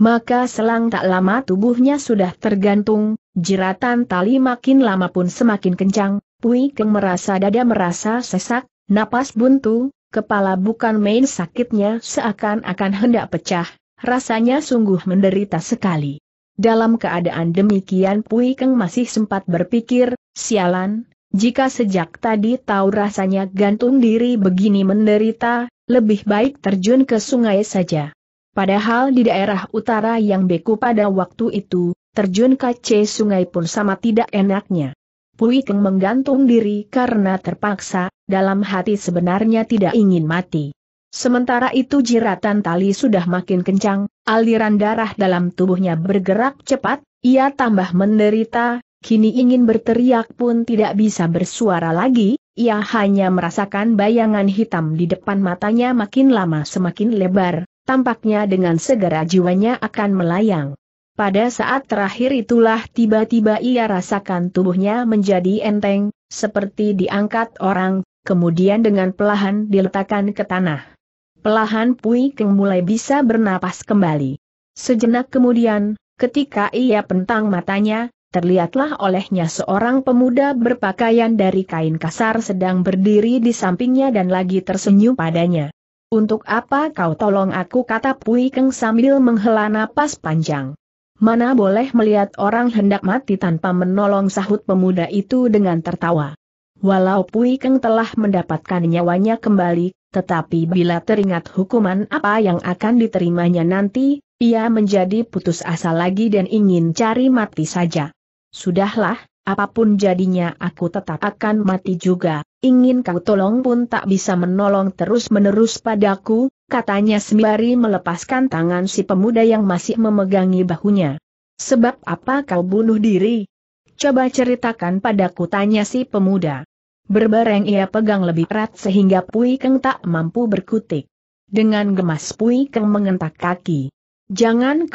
Speaker 1: Maka selang tak lama tubuhnya sudah tergantung, jeratan tali makin lama pun semakin kencang, Pui Keng merasa dada merasa sesak, napas buntu, kepala bukan main sakitnya seakan-akan hendak pecah, rasanya sungguh menderita sekali. Dalam keadaan demikian Pui Keng masih sempat berpikir, sialan, jika sejak tadi tahu rasanya gantung diri begini menderita, lebih baik terjun ke sungai saja. Padahal di daerah utara yang beku pada waktu itu, terjun kace sungai pun sama tidak enaknya. Pui Keng menggantung diri karena terpaksa, dalam hati sebenarnya tidak ingin mati. Sementara itu jiratan tali sudah makin kencang, aliran darah dalam tubuhnya bergerak cepat, ia tambah menderita, kini ingin berteriak pun tidak bisa bersuara lagi, ia hanya merasakan bayangan hitam di depan matanya makin lama semakin lebar, tampaknya dengan segera jiwanya akan melayang. Pada saat terakhir itulah tiba-tiba ia rasakan tubuhnya menjadi enteng, seperti diangkat orang, kemudian dengan pelahan diletakkan ke tanah. Pelahan Pui Keng mulai bisa bernapas kembali. Sejenak kemudian, ketika ia pentang matanya, terlihatlah olehnya seorang pemuda berpakaian dari kain kasar sedang berdiri di sampingnya dan lagi tersenyum padanya. Untuk apa kau tolong aku kata Pui Keng sambil menghela napas panjang. Mana boleh melihat orang hendak mati tanpa menolong sahut pemuda itu dengan tertawa. Walau Pui Keng telah mendapatkan nyawanya kembali, tetapi bila teringat hukuman apa yang akan diterimanya nanti, ia menjadi putus asa lagi dan ingin cari mati saja. Sudahlah, apapun jadinya aku tetap akan mati juga ingin kau tolong pun tak bisa menolong terus-menerus padaku, katanya sembari melepaskan tangan si pemuda yang masih memegangi bahunya. Sebab apa kau bunuh diri? Coba ceritakan padaku tanya si pemuda. Berbareng ia pegang lebih erat sehingga Pui Keng tak mampu berkutik. Dengan gemas Pui Keng mengentak kaki. Jangan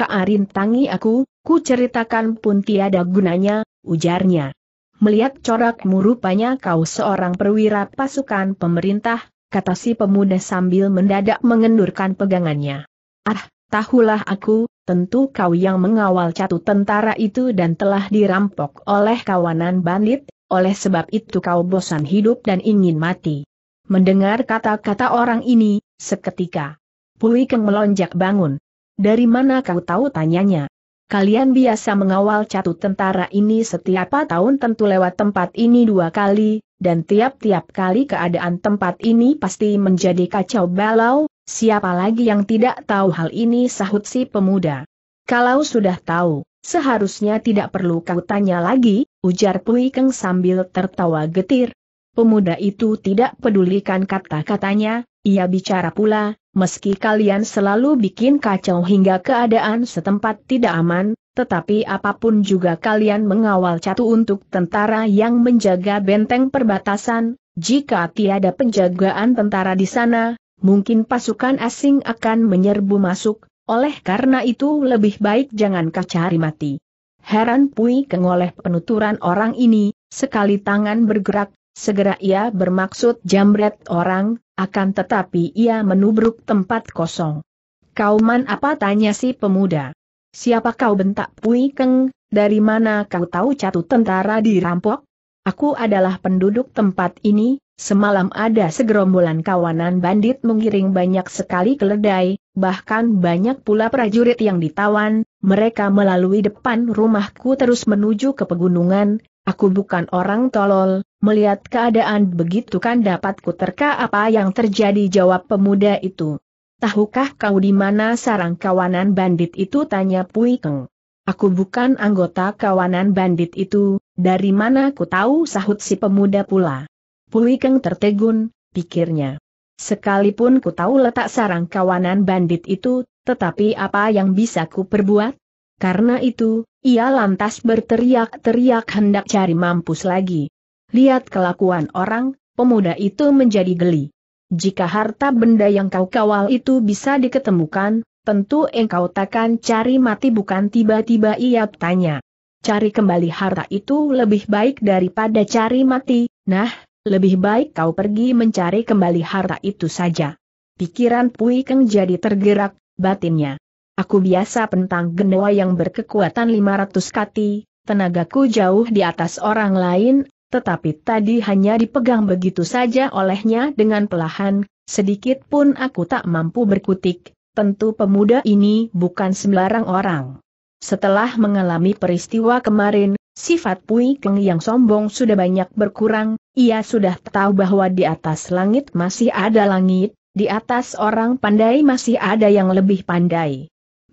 Speaker 1: tangi aku, ku ceritakan pun tiada gunanya, ujarnya melihat corakmu rupanya kau seorang perwira pasukan pemerintah, kata si pemuda sambil mendadak mengendurkan pegangannya. Ah, tahulah aku, tentu kau yang mengawal catu tentara itu dan telah dirampok oleh kawanan bandit, oleh sebab itu kau bosan hidup dan ingin mati. Mendengar kata-kata orang ini, seketika. Pui Keng melonjak bangun. Dari mana kau tahu tanyanya? Kalian biasa mengawal catu tentara ini setiap tahun tentu lewat tempat ini dua kali, dan tiap-tiap kali keadaan tempat ini pasti menjadi kacau balau, siapa lagi yang tidak tahu hal ini sahut si pemuda. Kalau sudah tahu, seharusnya tidak perlu kau tanya lagi, ujar Pui Keng sambil tertawa getir. Pemuda itu tidak pedulikan kata-katanya, ia bicara pula, meski kalian selalu bikin kacau hingga keadaan setempat tidak aman, tetapi apapun juga kalian mengawal catu untuk tentara yang menjaga benteng perbatasan, jika tiada penjagaan tentara di sana, mungkin pasukan asing akan menyerbu masuk, oleh karena itu lebih baik jangan kacari mati. Heran Pui kengoleh oleh penuturan orang ini, sekali tangan bergerak, segera ia bermaksud jamret orang, akan tetapi ia menubruk tempat kosong. Kau man apa tanya si pemuda? Siapa kau bentak Pui Keng, dari mana kau tahu catu tentara dirampok? Aku adalah penduduk tempat ini, semalam ada segerombolan kawanan bandit mengiring banyak sekali keledai, bahkan banyak pula prajurit yang ditawan, mereka melalui depan rumahku terus menuju ke pegunungan, Aku bukan orang tolol, melihat keadaan begitu kan dapatku terka apa yang terjadi jawab pemuda itu. Tahukah kau di mana sarang kawanan bandit itu tanya Pui Keng. Aku bukan anggota kawanan bandit itu, dari mana ku tahu sahut si pemuda pula. Pui Keng tertegun, pikirnya. Sekalipun ku tahu letak sarang kawanan bandit itu, tetapi apa yang bisa ku perbuat? Karena itu, ia lantas berteriak-teriak hendak cari mampus lagi. Lihat kelakuan orang, pemuda itu menjadi geli. Jika harta benda yang kau kawal itu bisa diketemukan, tentu engkau takkan cari mati bukan tiba-tiba ia tanya. Cari kembali harta itu lebih baik daripada cari mati, nah, lebih baik kau pergi mencari kembali harta itu saja. Pikiran Pui Keng jadi tergerak, batinnya. Aku biasa pentang Genoa yang berkekuatan 500 kati, tenagaku jauh di atas orang lain, tetapi tadi hanya dipegang begitu saja olehnya dengan pelahan, sedikit pun aku tak mampu berkutik, tentu pemuda ini bukan sembarang orang. Setelah mengalami peristiwa kemarin, sifat Pui Keng yang sombong sudah banyak berkurang, ia sudah tahu bahwa di atas langit masih ada langit, di atas orang pandai masih ada yang lebih pandai.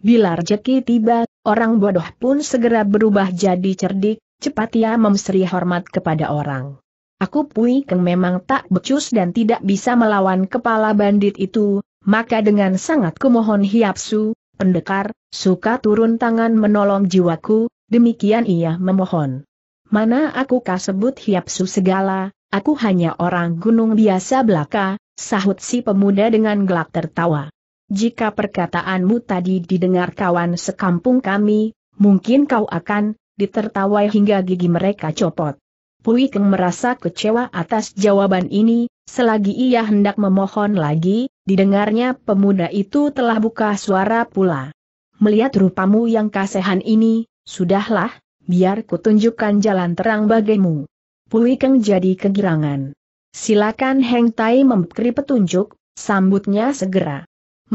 Speaker 1: Bila rejeki tiba, orang bodoh pun segera berubah jadi cerdik, cepat ia memberi hormat kepada orang. Aku Pui Keng memang tak becus dan tidak bisa melawan kepala bandit itu, maka dengan sangat kumohon Hiapsu, pendekar, suka turun tangan menolong jiwaku, demikian ia memohon. Mana aku kasebut Hiapsu segala, aku hanya orang gunung biasa belaka, sahut si pemuda dengan gelak tertawa jika perkataanmu tadi didengar kawan sekampung kami, mungkin kau akan ditertawai hingga gigi mereka copot. Pui Keng merasa kecewa atas jawaban ini, selagi ia hendak memohon lagi, didengarnya pemuda itu telah buka suara pula. Melihat rupamu yang kasihan ini, sudahlah, biar kutunjukkan jalan terang bagimu. Pui Keng jadi kegirangan. Silakan Heng Tai memberi petunjuk, sambutnya segera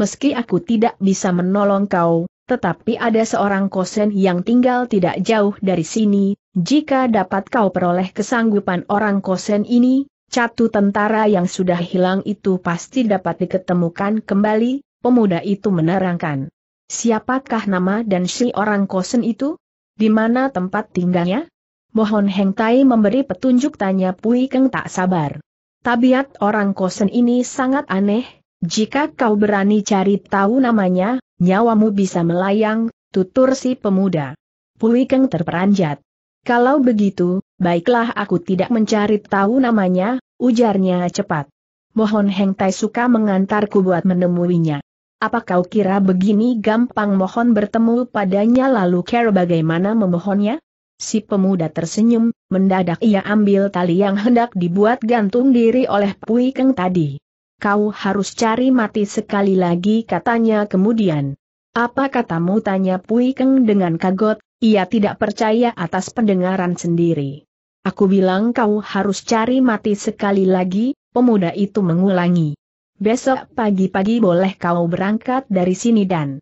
Speaker 1: meski aku tidak bisa menolong kau, tetapi ada seorang kosen yang tinggal tidak jauh dari sini, jika dapat kau peroleh kesanggupan orang kosen ini, catu tentara yang sudah hilang itu pasti dapat diketemukan kembali, pemuda itu menerangkan. Siapakah nama dan si orang kosen itu? Di mana tempat tinggalnya? Mohon Heng Tai memberi petunjuk tanya Pui Keng tak sabar. Tabiat orang kosen ini sangat aneh, jika kau berani cari tahu namanya, nyawamu bisa melayang, tutur si pemuda. Keng terperanjat. Kalau begitu, baiklah aku tidak mencari tahu namanya, ujarnya cepat. Mohon Heng Tai suka mengantarku buat menemuinya. Apa kau kira begini gampang mohon bertemu padanya lalu care bagaimana memohonnya? Si pemuda tersenyum, mendadak ia ambil tali yang hendak dibuat gantung diri oleh Pui Keng tadi kau harus cari mati sekali lagi katanya kemudian. Apa katamu tanya Pui Keng dengan kagot, ia tidak percaya atas pendengaran sendiri. Aku bilang kau harus cari mati sekali lagi, pemuda itu mengulangi. Besok pagi-pagi boleh kau berangkat dari sini dan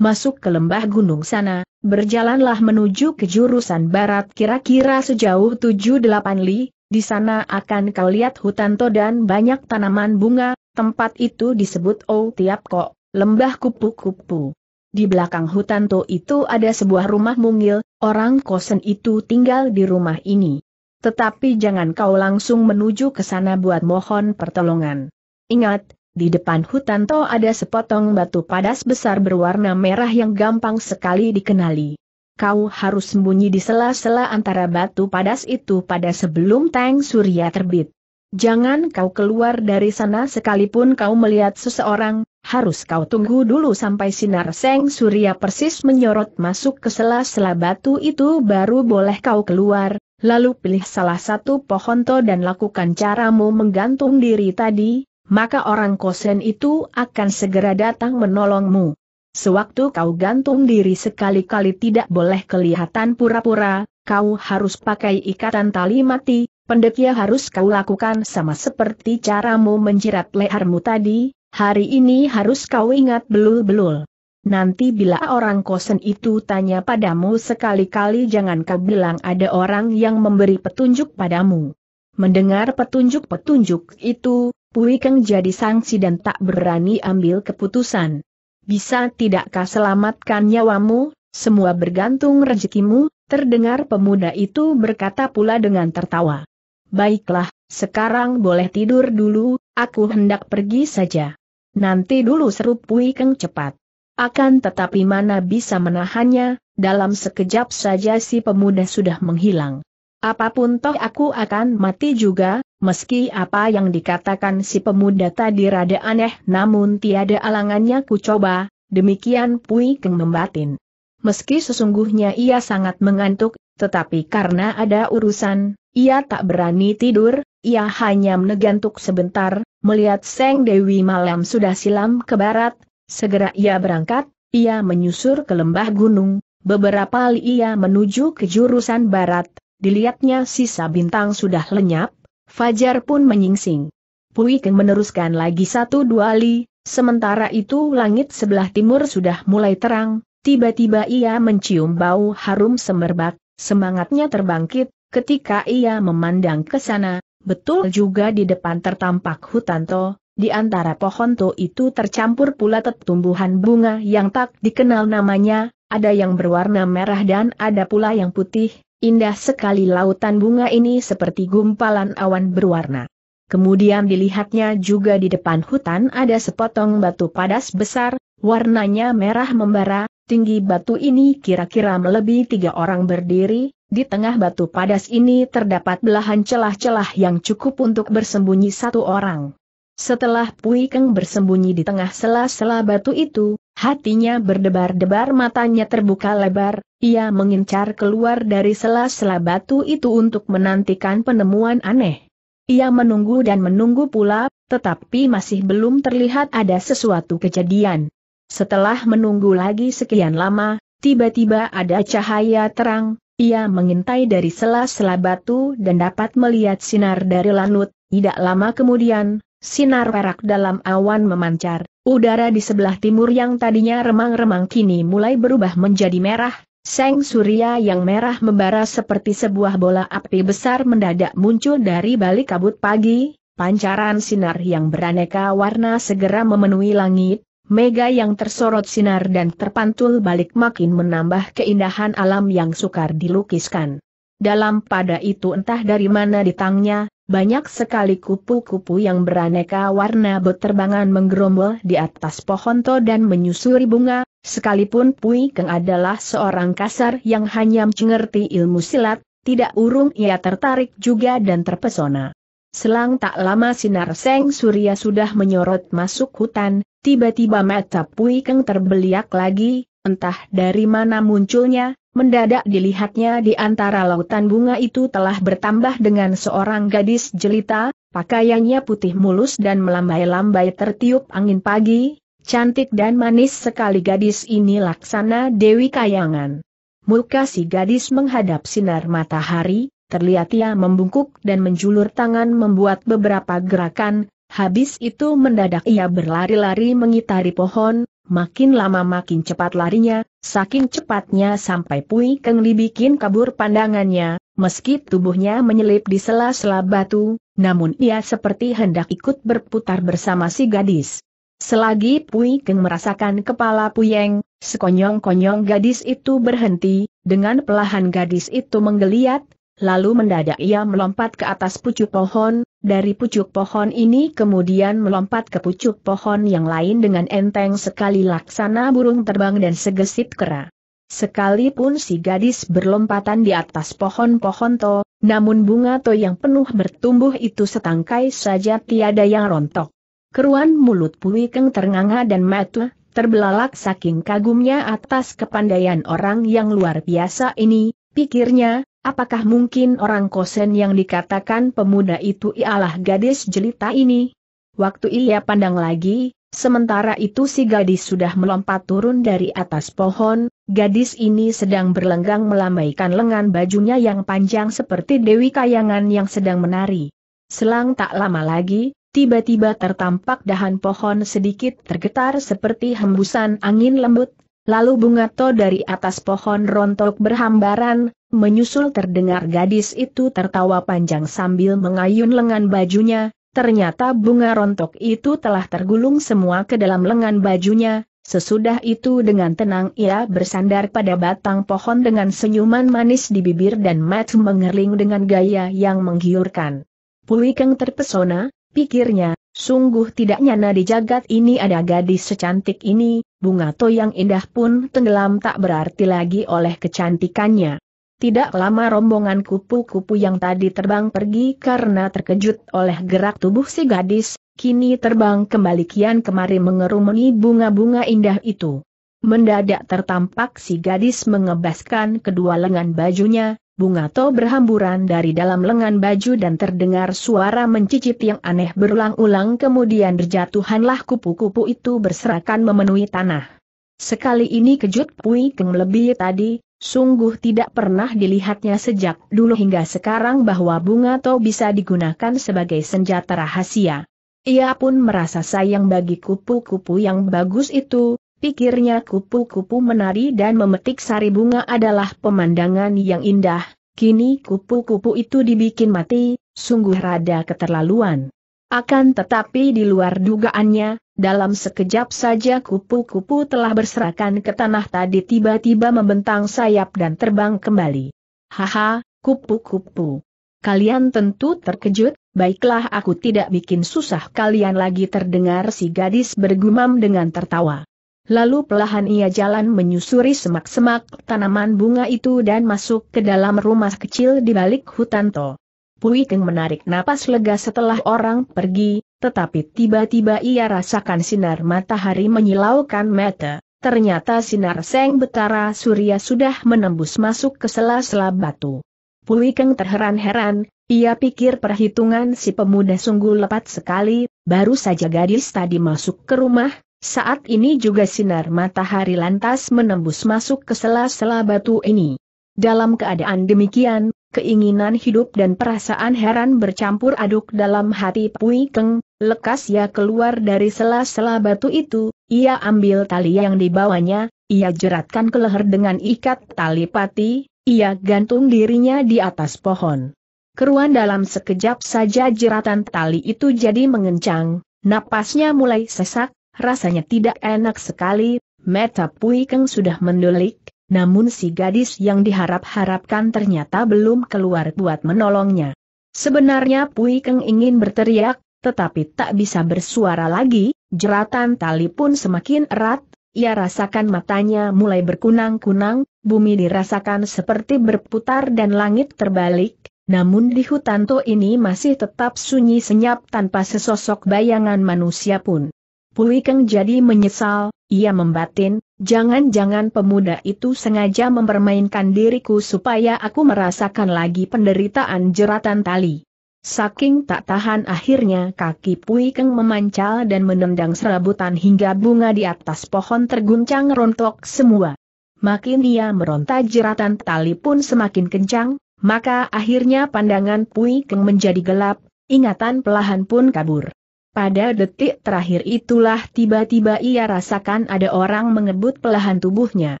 Speaker 1: masuk ke lembah gunung sana, berjalanlah menuju ke jurusan barat kira-kira sejauh 7-8 li, di sana akan kau lihat hutan todan banyak tanaman bunga, Tempat itu disebut Oh Tiap Kok, Lembah Kupu-Kupu. Di belakang hutan To itu ada sebuah rumah mungil, orang kosen itu tinggal di rumah ini. Tetapi jangan kau langsung menuju ke sana buat mohon pertolongan. Ingat, di depan hutan To ada sepotong batu padas besar berwarna merah yang gampang sekali dikenali. Kau harus sembunyi di sela-sela antara batu padas itu pada sebelum Tang Surya terbit. Jangan kau keluar dari sana sekalipun kau melihat seseorang, harus kau tunggu dulu sampai sinar seng surya persis menyorot masuk ke sela-sela batu itu baru boleh kau keluar, lalu pilih salah satu pohon to dan lakukan caramu menggantung diri tadi, maka orang kosen itu akan segera datang menolongmu. Sewaktu kau gantung diri sekali-kali tidak boleh kelihatan pura-pura, kau harus pakai ikatan tali mati, Pendekia ya harus kau lakukan sama seperti caramu menjerat lehermu tadi, hari ini harus kau ingat belul-belul. Nanti bila orang kosen itu tanya padamu sekali-kali jangan kau bilang ada orang yang memberi petunjuk padamu. Mendengar petunjuk-petunjuk itu, Pui Keng jadi sanksi dan tak berani ambil keputusan. Bisa tidakkah selamatkan nyawamu, semua bergantung rezekimu, terdengar pemuda itu berkata pula dengan tertawa. Baiklah, sekarang boleh tidur dulu, aku hendak pergi saja. Nanti dulu seru Pui Keng cepat. Akan tetapi mana bisa menahannya, dalam sekejap saja si pemuda sudah menghilang. Apapun toh aku akan mati juga, meski apa yang dikatakan si pemuda tadi rada aneh namun tiada alangannya ku coba, demikian Pui Keng membatin. Meski sesungguhnya ia sangat mengantuk, tetapi karena ada urusan, ia tak berani tidur, ia hanya menegantuk sebentar, melihat Seng Dewi malam sudah silam ke barat, segera ia berangkat, ia menyusur ke lembah gunung, beberapa kali ia menuju ke jurusan barat, dilihatnya sisa bintang sudah lenyap, Fajar pun menyingsing. Pui Keng meneruskan lagi satu dua li, sementara itu langit sebelah timur sudah mulai terang, tiba-tiba ia mencium bau harum semerbak, semangatnya terbangkit, Ketika ia memandang ke sana, betul juga di depan tertampak hutan to, di antara pohon to itu tercampur pula tumbuhan bunga yang tak dikenal namanya, ada yang berwarna merah dan ada pula yang putih, indah sekali lautan bunga ini seperti gumpalan awan berwarna. Kemudian dilihatnya juga di depan hutan ada sepotong batu padas besar, warnanya merah membara, tinggi batu ini kira-kira melebihi tiga orang berdiri, di tengah batu padas ini terdapat belahan celah-celah yang cukup untuk bersembunyi satu orang. Setelah Pui Keng bersembunyi di tengah sela-sela batu itu, hatinya berdebar-debar matanya terbuka lebar, ia mengincar keluar dari sela-sela batu itu untuk menantikan penemuan aneh. Ia menunggu dan menunggu pula, tetapi masih belum terlihat ada sesuatu kejadian. Setelah menunggu lagi sekian lama, tiba-tiba ada cahaya terang, ia mengintai dari sela-sela batu dan dapat melihat sinar dari lanut, tidak lama kemudian, sinar perak dalam awan memancar. Udara di sebelah timur yang tadinya remang-remang kini mulai berubah menjadi merah, Seng Surya yang merah membara seperti sebuah bola api besar mendadak muncul dari balik kabut pagi, pancaran sinar yang beraneka warna segera memenuhi langit, mega yang tersorot sinar dan terpantul balik makin menambah keindahan alam yang sukar dilukiskan. Dalam pada itu entah dari mana ditangnya, banyak sekali kupu-kupu yang beraneka warna berterbangan menggerombol di atas pohon to dan menyusuri bunga, sekalipun Pui Keng adalah seorang kasar yang hanya mengerti ilmu silat, tidak urung ia tertarik juga dan terpesona. Selang tak lama sinar Seng Surya sudah menyorot masuk hutan, Tiba-tiba mata Pui Keng terbeliak lagi, entah dari mana munculnya, mendadak dilihatnya di antara lautan bunga itu telah bertambah dengan seorang gadis jelita, pakaiannya putih mulus dan melambai-lambai tertiup angin pagi, cantik dan manis sekali gadis ini laksana Dewi Kayangan. Muka si gadis menghadap sinar matahari, terlihat ia membungkuk dan menjulur tangan membuat beberapa gerakan, Habis itu mendadak ia berlari-lari mengitari pohon, makin lama makin cepat larinya, saking cepatnya sampai Pui Keng Li bikin kabur pandangannya, meski tubuhnya menyelip di sela-sela batu, namun ia seperti hendak ikut berputar bersama si gadis. Selagi Pui Keng merasakan kepala Puyeng, sekonyong-konyong gadis itu berhenti, dengan pelahan gadis itu menggeliat, lalu mendadak ia melompat ke atas pucuk pohon, dari pucuk pohon ini kemudian melompat ke pucuk pohon yang lain dengan enteng sekali laksana burung terbang dan segesit kera. Sekalipun si gadis berlompatan di atas pohon-pohon to, namun bunga to yang penuh bertumbuh itu setangkai saja tiada yang rontok. Keruan mulut Pui Keng ternganga dan matu, terbelalak saking kagumnya atas kepandaian orang yang luar biasa ini, pikirnya, Apakah mungkin orang kosen yang dikatakan pemuda itu ialah gadis jelita ini? Waktu ia pandang lagi, sementara itu si gadis sudah melompat turun dari atas pohon, gadis ini sedang berlenggang melambaikan lengan bajunya yang panjang seperti Dewi Kayangan yang sedang menari. Selang tak lama lagi, tiba-tiba tertampak dahan pohon sedikit tergetar seperti hembusan angin lembut, Lalu bunga to dari atas pohon rontok berhambaran, menyusul terdengar gadis itu tertawa panjang sambil mengayun lengan bajunya, ternyata bunga rontok itu telah tergulung semua ke dalam lengan bajunya, Sesudah itu dengan tenang ia bersandar pada batang pohon dengan senyuman manis di bibir dan mata mengerling dengan gaya yang menggiurkan. Pulikeng terpesona, pikirnya, Sungguh tidak nyana di jagat ini ada gadis secantik ini, bunga to yang indah pun tenggelam tak berarti lagi oleh kecantikannya. Tidak lama rombongan kupu-kupu yang tadi terbang pergi karena terkejut oleh gerak tubuh si gadis, kini terbang kembali kian kemari mengerumuni bunga-bunga indah itu. Mendadak tertampak si gadis mengebaskan kedua lengan bajunya, Bunga Bungato berhamburan dari dalam lengan baju dan terdengar suara mencicit yang aneh berulang-ulang kemudian berjatuhanlah kupu-kupu itu berserakan memenuhi tanah. Sekali ini kejut Pui Keng lebih tadi, sungguh tidak pernah dilihatnya sejak dulu hingga sekarang bahwa bunga Bungato bisa digunakan sebagai senjata rahasia. Ia pun merasa sayang bagi kupu-kupu yang bagus itu, pikirnya kupu-kupu menari dan memetik sari bunga adalah pemandangan yang indah, kini kupu-kupu itu dibikin mati, sungguh rada keterlaluan. Akan tetapi di luar dugaannya, dalam sekejap saja kupu-kupu telah berserakan ke tanah tadi tiba-tiba membentang sayap dan terbang kembali. Haha, kupu-kupu. Kalian tentu terkejut, baiklah aku tidak bikin susah kalian lagi terdengar si gadis bergumam dengan tertawa. Lalu pelahan ia jalan menyusuri semak-semak tanaman bunga itu dan masuk ke dalam rumah kecil di balik hutan to. Pui Keng menarik napas lega setelah orang pergi, tetapi tiba-tiba ia rasakan sinar matahari menyilaukan mata. Ternyata sinar seng betara surya sudah menembus masuk ke sela-sela batu. Pui Keng terheran-heran, ia pikir perhitungan si pemuda sungguh lepat sekali, baru saja gadis tadi masuk ke rumah, saat ini juga sinar matahari lantas menembus masuk ke sela-sela batu ini. Dalam keadaan demikian, keinginan hidup dan perasaan heran bercampur aduk dalam hati Pui Keng, lekas ia keluar dari sela-sela batu itu, ia ambil tali yang dibawanya, ia jeratkan ke leher dengan ikat tali pati, ia gantung dirinya di atas pohon. Keruan dalam sekejap saja jeratan tali itu jadi mengencang, napasnya mulai sesak, Rasanya tidak enak sekali, meta Pui Keng sudah mendulik, namun si gadis yang diharap-harapkan ternyata belum keluar buat menolongnya. Sebenarnya Pui Keng ingin berteriak, tetapi tak bisa bersuara lagi, jeratan tali pun semakin erat, ia rasakan matanya mulai berkunang-kunang, bumi dirasakan seperti berputar dan langit terbalik, namun di hutan to ini masih tetap sunyi senyap tanpa sesosok bayangan manusia pun. Pulikeng jadi menyesal, ia membatin, jangan-jangan pemuda itu sengaja mempermainkan diriku supaya aku merasakan lagi penderitaan jeratan tali. Saking tak tahan akhirnya kaki Puikeng memancal dan menendang serabutan hingga bunga di atas pohon terguncang rontok semua. Makin ia meronta jeratan tali pun semakin kencang, maka akhirnya pandangan Puikeng menjadi gelap, ingatan pelahan pun kabur. Pada detik terakhir itulah tiba-tiba ia rasakan ada orang mengebut pelahan tubuhnya.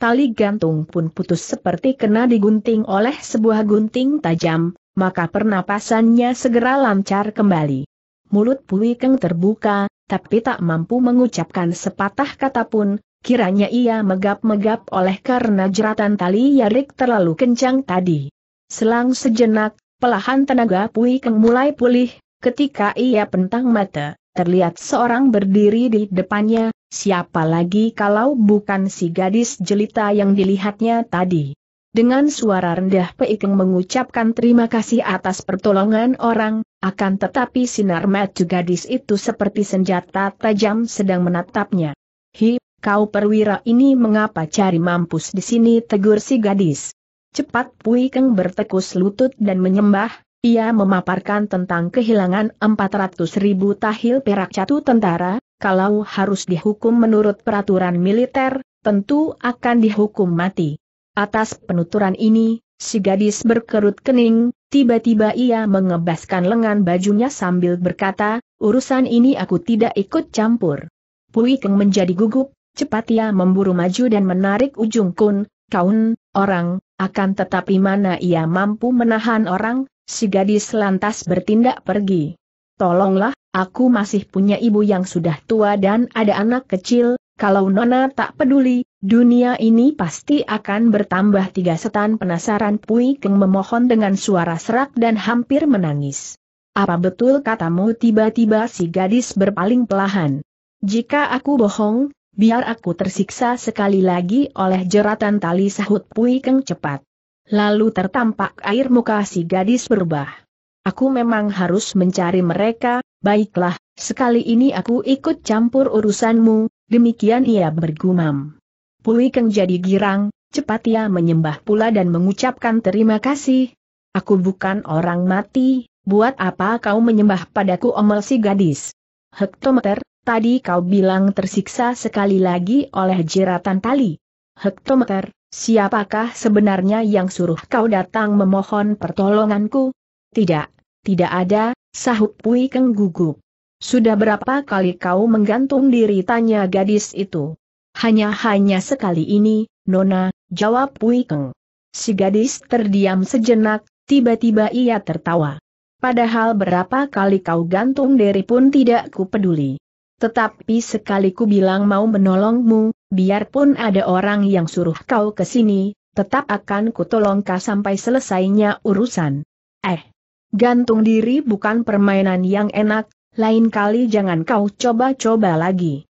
Speaker 1: Tali gantung pun putus seperti kena digunting oleh sebuah gunting tajam, maka pernapasannya segera lancar kembali. Mulut Pui Keng terbuka, tapi tak mampu mengucapkan sepatah kata pun, kiranya ia megap-megap oleh karena jeratan tali yarik terlalu kencang tadi. Selang sejenak, pelahan tenaga Pui Keng mulai pulih, Ketika ia pentang mata, terlihat seorang berdiri di depannya, siapa lagi kalau bukan si gadis jelita yang dilihatnya tadi. Dengan suara rendah Peikeng mengucapkan terima kasih atas pertolongan orang, akan tetapi sinar mata gadis itu seperti senjata tajam sedang menatapnya. Hi, kau perwira ini mengapa cari mampus di sini tegur si gadis. Cepat Pui Keng bertekus lutut dan menyembah, ia memaparkan tentang kehilangan 400 ribu tahil perak catu tentara, kalau harus dihukum menurut peraturan militer, tentu akan dihukum mati. Atas penuturan ini, si gadis berkerut kening, tiba-tiba ia mengebaskan lengan bajunya sambil berkata, urusan ini aku tidak ikut campur. Pui Keng menjadi gugup, cepat ia memburu maju dan menarik ujung kun, kaun, orang, akan tetapi mana ia mampu menahan orang, Si gadis lantas bertindak pergi. Tolonglah, aku masih punya ibu yang sudah tua dan ada anak kecil, kalau Nona tak peduli, dunia ini pasti akan bertambah tiga setan penasaran Pui Keng memohon dengan suara serak dan hampir menangis. Apa betul katamu tiba-tiba si gadis berpaling pelahan? Jika aku bohong, biar aku tersiksa sekali lagi oleh jeratan tali sahut Pui Keng cepat. Lalu tertampak air muka si gadis berubah. Aku memang harus mencari mereka, baiklah, sekali ini aku ikut campur urusanmu, demikian ia bergumam. Pui Keng jadi girang, cepat ia menyembah pula dan mengucapkan terima kasih. Aku bukan orang mati, buat apa kau menyembah padaku omel si gadis. Hektometer, tadi kau bilang tersiksa sekali lagi oleh jeratan tali. Hektometer, Siapakah sebenarnya yang suruh kau datang memohon pertolonganku? Tidak, tidak ada, sahut Pui Keng gugup. Sudah berapa kali kau menggantung diri tanya gadis itu? Hanya-hanya sekali ini, Nona, jawab Pui Keng. Si gadis terdiam sejenak, tiba-tiba ia tertawa. Padahal berapa kali kau gantung diri pun tidak ku peduli. Tetapi sekali ku bilang mau menolongmu, biarpun ada orang yang suruh kau ke sini, tetap akan kutolong kau sampai selesainya urusan. Eh, gantung diri bukan permainan yang enak, lain kali jangan kau coba-coba lagi.